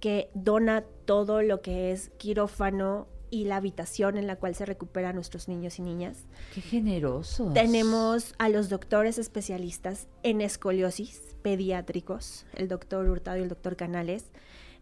que dona todo lo que es quirófano, y la habitación en la cual se recuperan nuestros niños y niñas. Qué generoso Tenemos a los doctores especialistas en escoliosis pediátricos, el doctor Hurtado y el doctor Canales.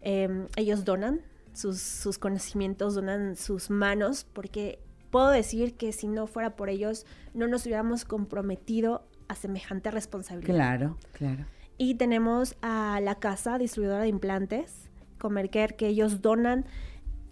Em, ellos donan sus, conocimientos, donan sus manos, porque puedo decir que si no fuera por ellos, no nos hubiéramos comprometido a semejante responsabilidad. Claro, claro. Y tenemos a la casa distribuidora de implantes, Comercare, que ellos donan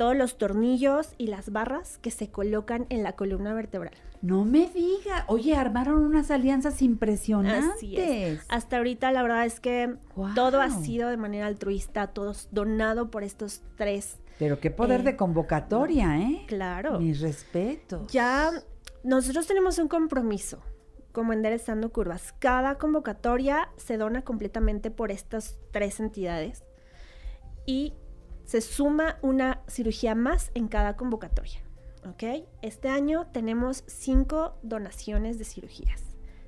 todos los tornillos y las barras que se colocan en la columna vertebral. No me diga, oye, armaron unas alianzas impresionantes. Así es. Hasta ahorita la verdad es que todo ha sido de manera altruista, todo donado por estos tres. Pero qué poder eh, de convocatoria, ¿eh? Claro. Mi respeto. Ya nosotros tenemos un compromiso como enderezando curvas. Cada convocatoria se dona completamente por estas tres entidades y se suma una cirugía más en cada convocatoria. ¿ok? Este año tenemos cinco donaciones de cirugías.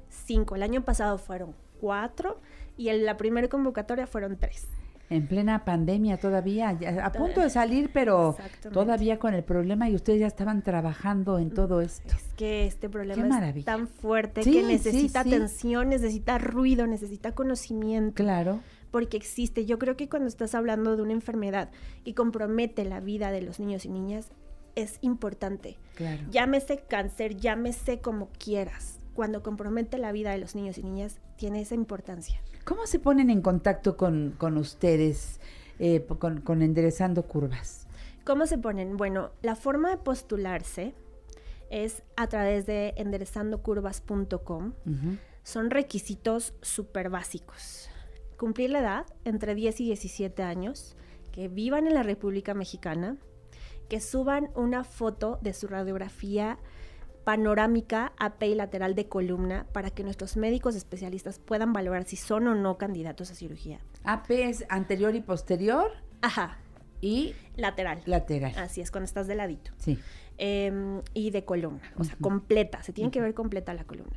Cinco. El año pasado fueron cuatro y en la primera convocatoria fueron tres. En plena pandemia todavía, a punto de salir, pero todavía con el problema y ustedes ya estaban trabajando en mm, todo esto. Es que este problema es tan fuerte que necesita atención, necesita ruido, necesita conocimiento. Claro porque existe. Yo creo que cuando estás hablando de una enfermedad y compromete la vida de los niños y niñas, es importante. Claro. Llámese cáncer, llámese como quieras. Cuando compromete la vida de los niños y niñas, tiene esa importancia. ¿Cómo se ponen en contacto con, ustedes, eh, con, enderezando curvas? ¿Cómo se ponen? Bueno, la forma de postularse es a través de enderezandocurvas.com. Son requisitos súper básicos cumplir la edad, entre 10 y 17 años, que vivan en la República Mexicana, que suban una foto de su radiografía panorámica AP y lateral de columna para que nuestros médicos especialistas puedan valorar si son o no candidatos a cirugía. AP es anterior y posterior. Ajá. Y lateral. Lateral. Así es, cuando estás de ladito. Sí. Em, y de columna, o sea, completa, se tiene que ver completa la columna.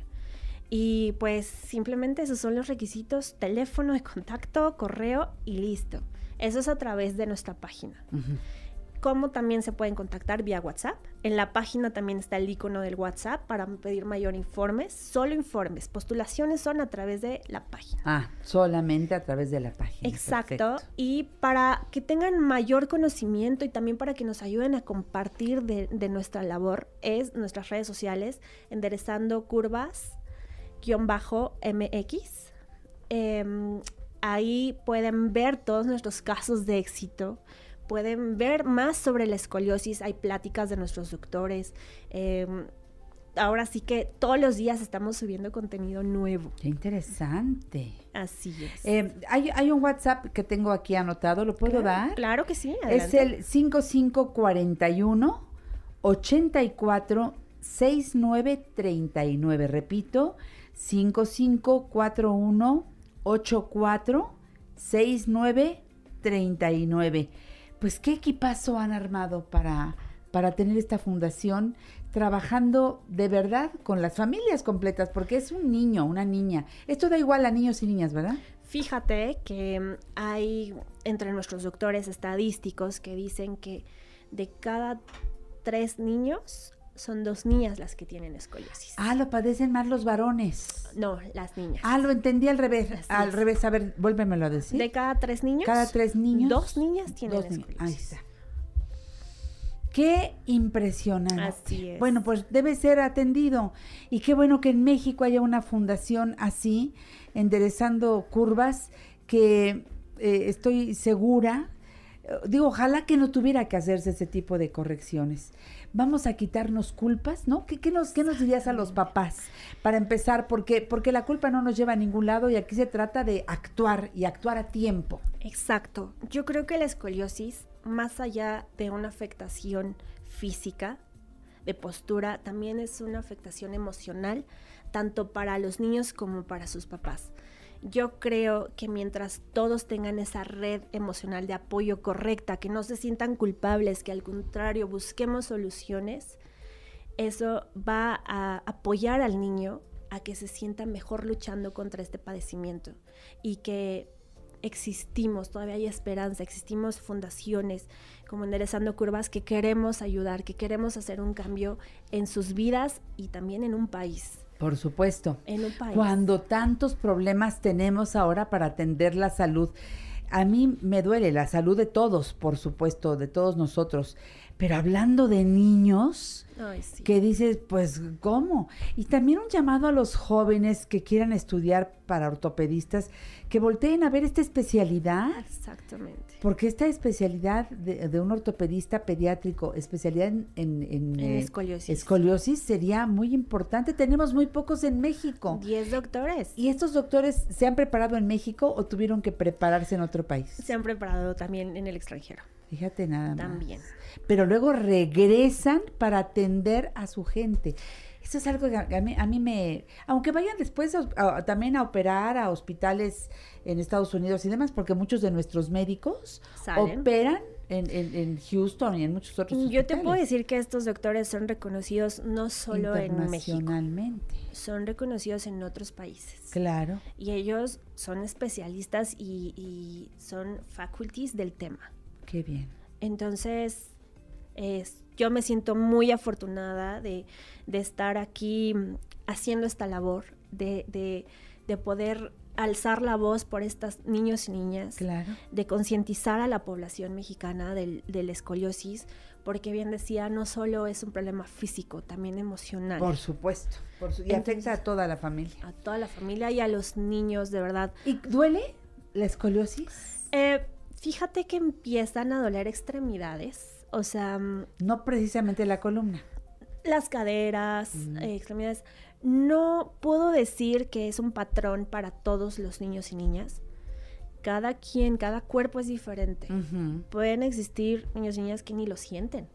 Y pues simplemente esos son los requisitos, teléfono de contacto, correo y listo. Eso es a través de nuestra página. Como también se pueden contactar vía WhatsApp. En la página también está el icono del WhatsApp para pedir mayor informes. Solo informes. Postulaciones son a través de la página. Ah, solamente a través de la página. Exacto. Y para que tengan mayor conocimiento y también para que nos ayuden a compartir de nuestra labor es nuestras redes sociales, enderezando curvas bajo mx em, ahí pueden ver todos nuestros casos de éxito, pueden ver más sobre la escoliosis, hay pláticas de nuestros doctores. Em, ahora sí que todos los días estamos subiendo contenido nuevo. Qué interesante. Así es. Em, hay, un WhatsApp que tengo aquí anotado, ¿lo puedo dar? Claro que sí. Es el 5541 84 6939. Repito, nueve, 84 Pues qué equipazo han armado para, para tener esta fundación trabajando de verdad con las familias completas, porque es un niño, una niña. Esto da igual a niños y niñas, ¿verdad? Fíjate que hay entre nuestros doctores estadísticos que dicen que de cada tres niños son dos niñas las que tienen escoliosis. Ah, lo padecen más los varones. No, las niñas. Ah, lo entendí al revés. Al revés, a ver, vuélvemelo a decir. De cada tres niños. Cada tres niños. Dos niñas tienen escoliosis. Ahí está. Qué impresionante. Así es. Bueno, pues debe ser atendido. Y qué bueno que en México haya una fundación así, enderezando curvas, que eh, estoy segura, eh, digo, ojalá que no tuviera que hacerse ese tipo de correcciones, vamos a quitarnos culpas, ¿no? ¿Qué, nos, nos dirías a los papás? Para empezar, porque, porque la culpa no nos lleva a ningún lado y aquí se trata de actuar y actuar a tiempo. Exacto. Yo creo que la escoliosis, más allá de una afectación física, de postura, también es una afectación emocional, tanto para los niños como para sus papás. Yo creo que mientras todos tengan esa red emocional de apoyo correcta, que no se sientan culpables, que al contrario busquemos soluciones, eso va a apoyar al niño a que se sienta mejor luchando contra este padecimiento y que existimos, todavía hay esperanza, existimos fundaciones como Enderezando Curvas que queremos ayudar, que queremos hacer un cambio en sus vidas y también en un país. Por supuesto. Cuando tantos problemas tenemos ahora para atender la salud. A mí me duele la salud de todos, por supuesto, de todos nosotros. Pero hablando de niños, que dices, pues, ¿cómo? Y también un llamado a los jóvenes que quieran estudiar para ortopedistas, que volteen a ver esta especialidad. Exactamente. Porque esta especialidad de, un ortopedista pediátrico, especialidad en, en, eh, escoliosis. escoliosis, sería muy importante. Tenemos muy pocos en México. Diez doctores. ¿Y estos doctores se han preparado en México o tuvieron que prepararse en otro país? Se han preparado también en el extranjero. Fíjate nada más. También. Pero luego regresan para atender a su gente. Eso es algo que a mí, me... Aunque vayan después también a operar a hospitales en Estados Unidos y demás, porque muchos de nuestros médicos operan en, Houston y en muchos otros Yo te puedo decir que estos doctores son reconocidos no solo en México. Son reconocidos en otros países. Claro. Y ellos son especialistas y son faculties del tema. Qué bien. Entonces, yo me siento muy afortunada de, estar aquí mm, haciendo esta labor, de, poder alzar la voz por estas niños y niñas, de concientizar a la población mexicana del, de la escoliosis, porque bien decía, no solo es un problema físico, también emocional. Por supuesto, por y afecta a toda la familia. A toda la familia y a los niños, de verdad. ¿Y duele la escoliosis? Eh, Fíjate que empiezan a doler extremidades, o sea... Mm, no precisamente la columna. Las caderas, eh, extremidades. No puedo decir que es un patrón para todos los niños y niñas. Cada quien, cada cuerpo es diferente. Pueden existir niños y niñas que ni lo sienten.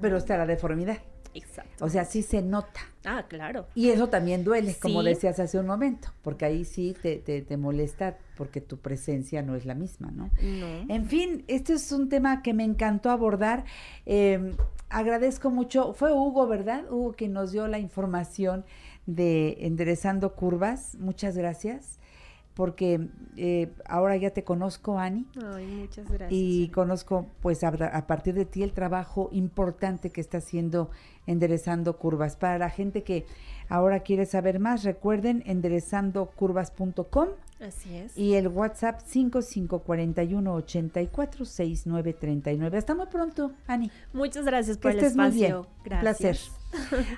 Pero está la deformidad. Exacto. O sea, sí se nota. Ah, claro. Y eso también duele, como decías hace un momento, porque ahí sí te, te, molesta porque tu presencia no es la misma, ¿no? No. En fin, este es un tema que me encantó abordar. Em, agradezco mucho. Fue Hugo, ¿verdad? Hugo que nos dio la información de Enderezando Curvas. Muchas gracias porque eh, ahora ya te conozco, Ani. Ay, muchas gracias. Y conozco, pues, a, partir de ti el trabajo importante que está haciendo Enderezando Curvas. Para la gente que ahora quiere saber más, recuerden enderezandocurvas.com. Así es. Y el WhatsApp 5541-846939. Hasta muy pronto, Ani. Muchas gracias por que el espacio. Muy bien. Gracias. placer.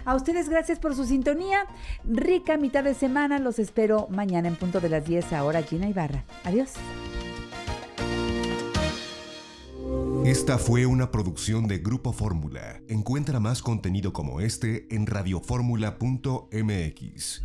A ustedes gracias por su sintonía. Rica mitad de semana. Los espero mañana en punto de las 10 ahora Gina Ibarra. Adiós. Esta fue una producción de Grupo Fórmula. Encuentra más contenido como este en radioformula.mx.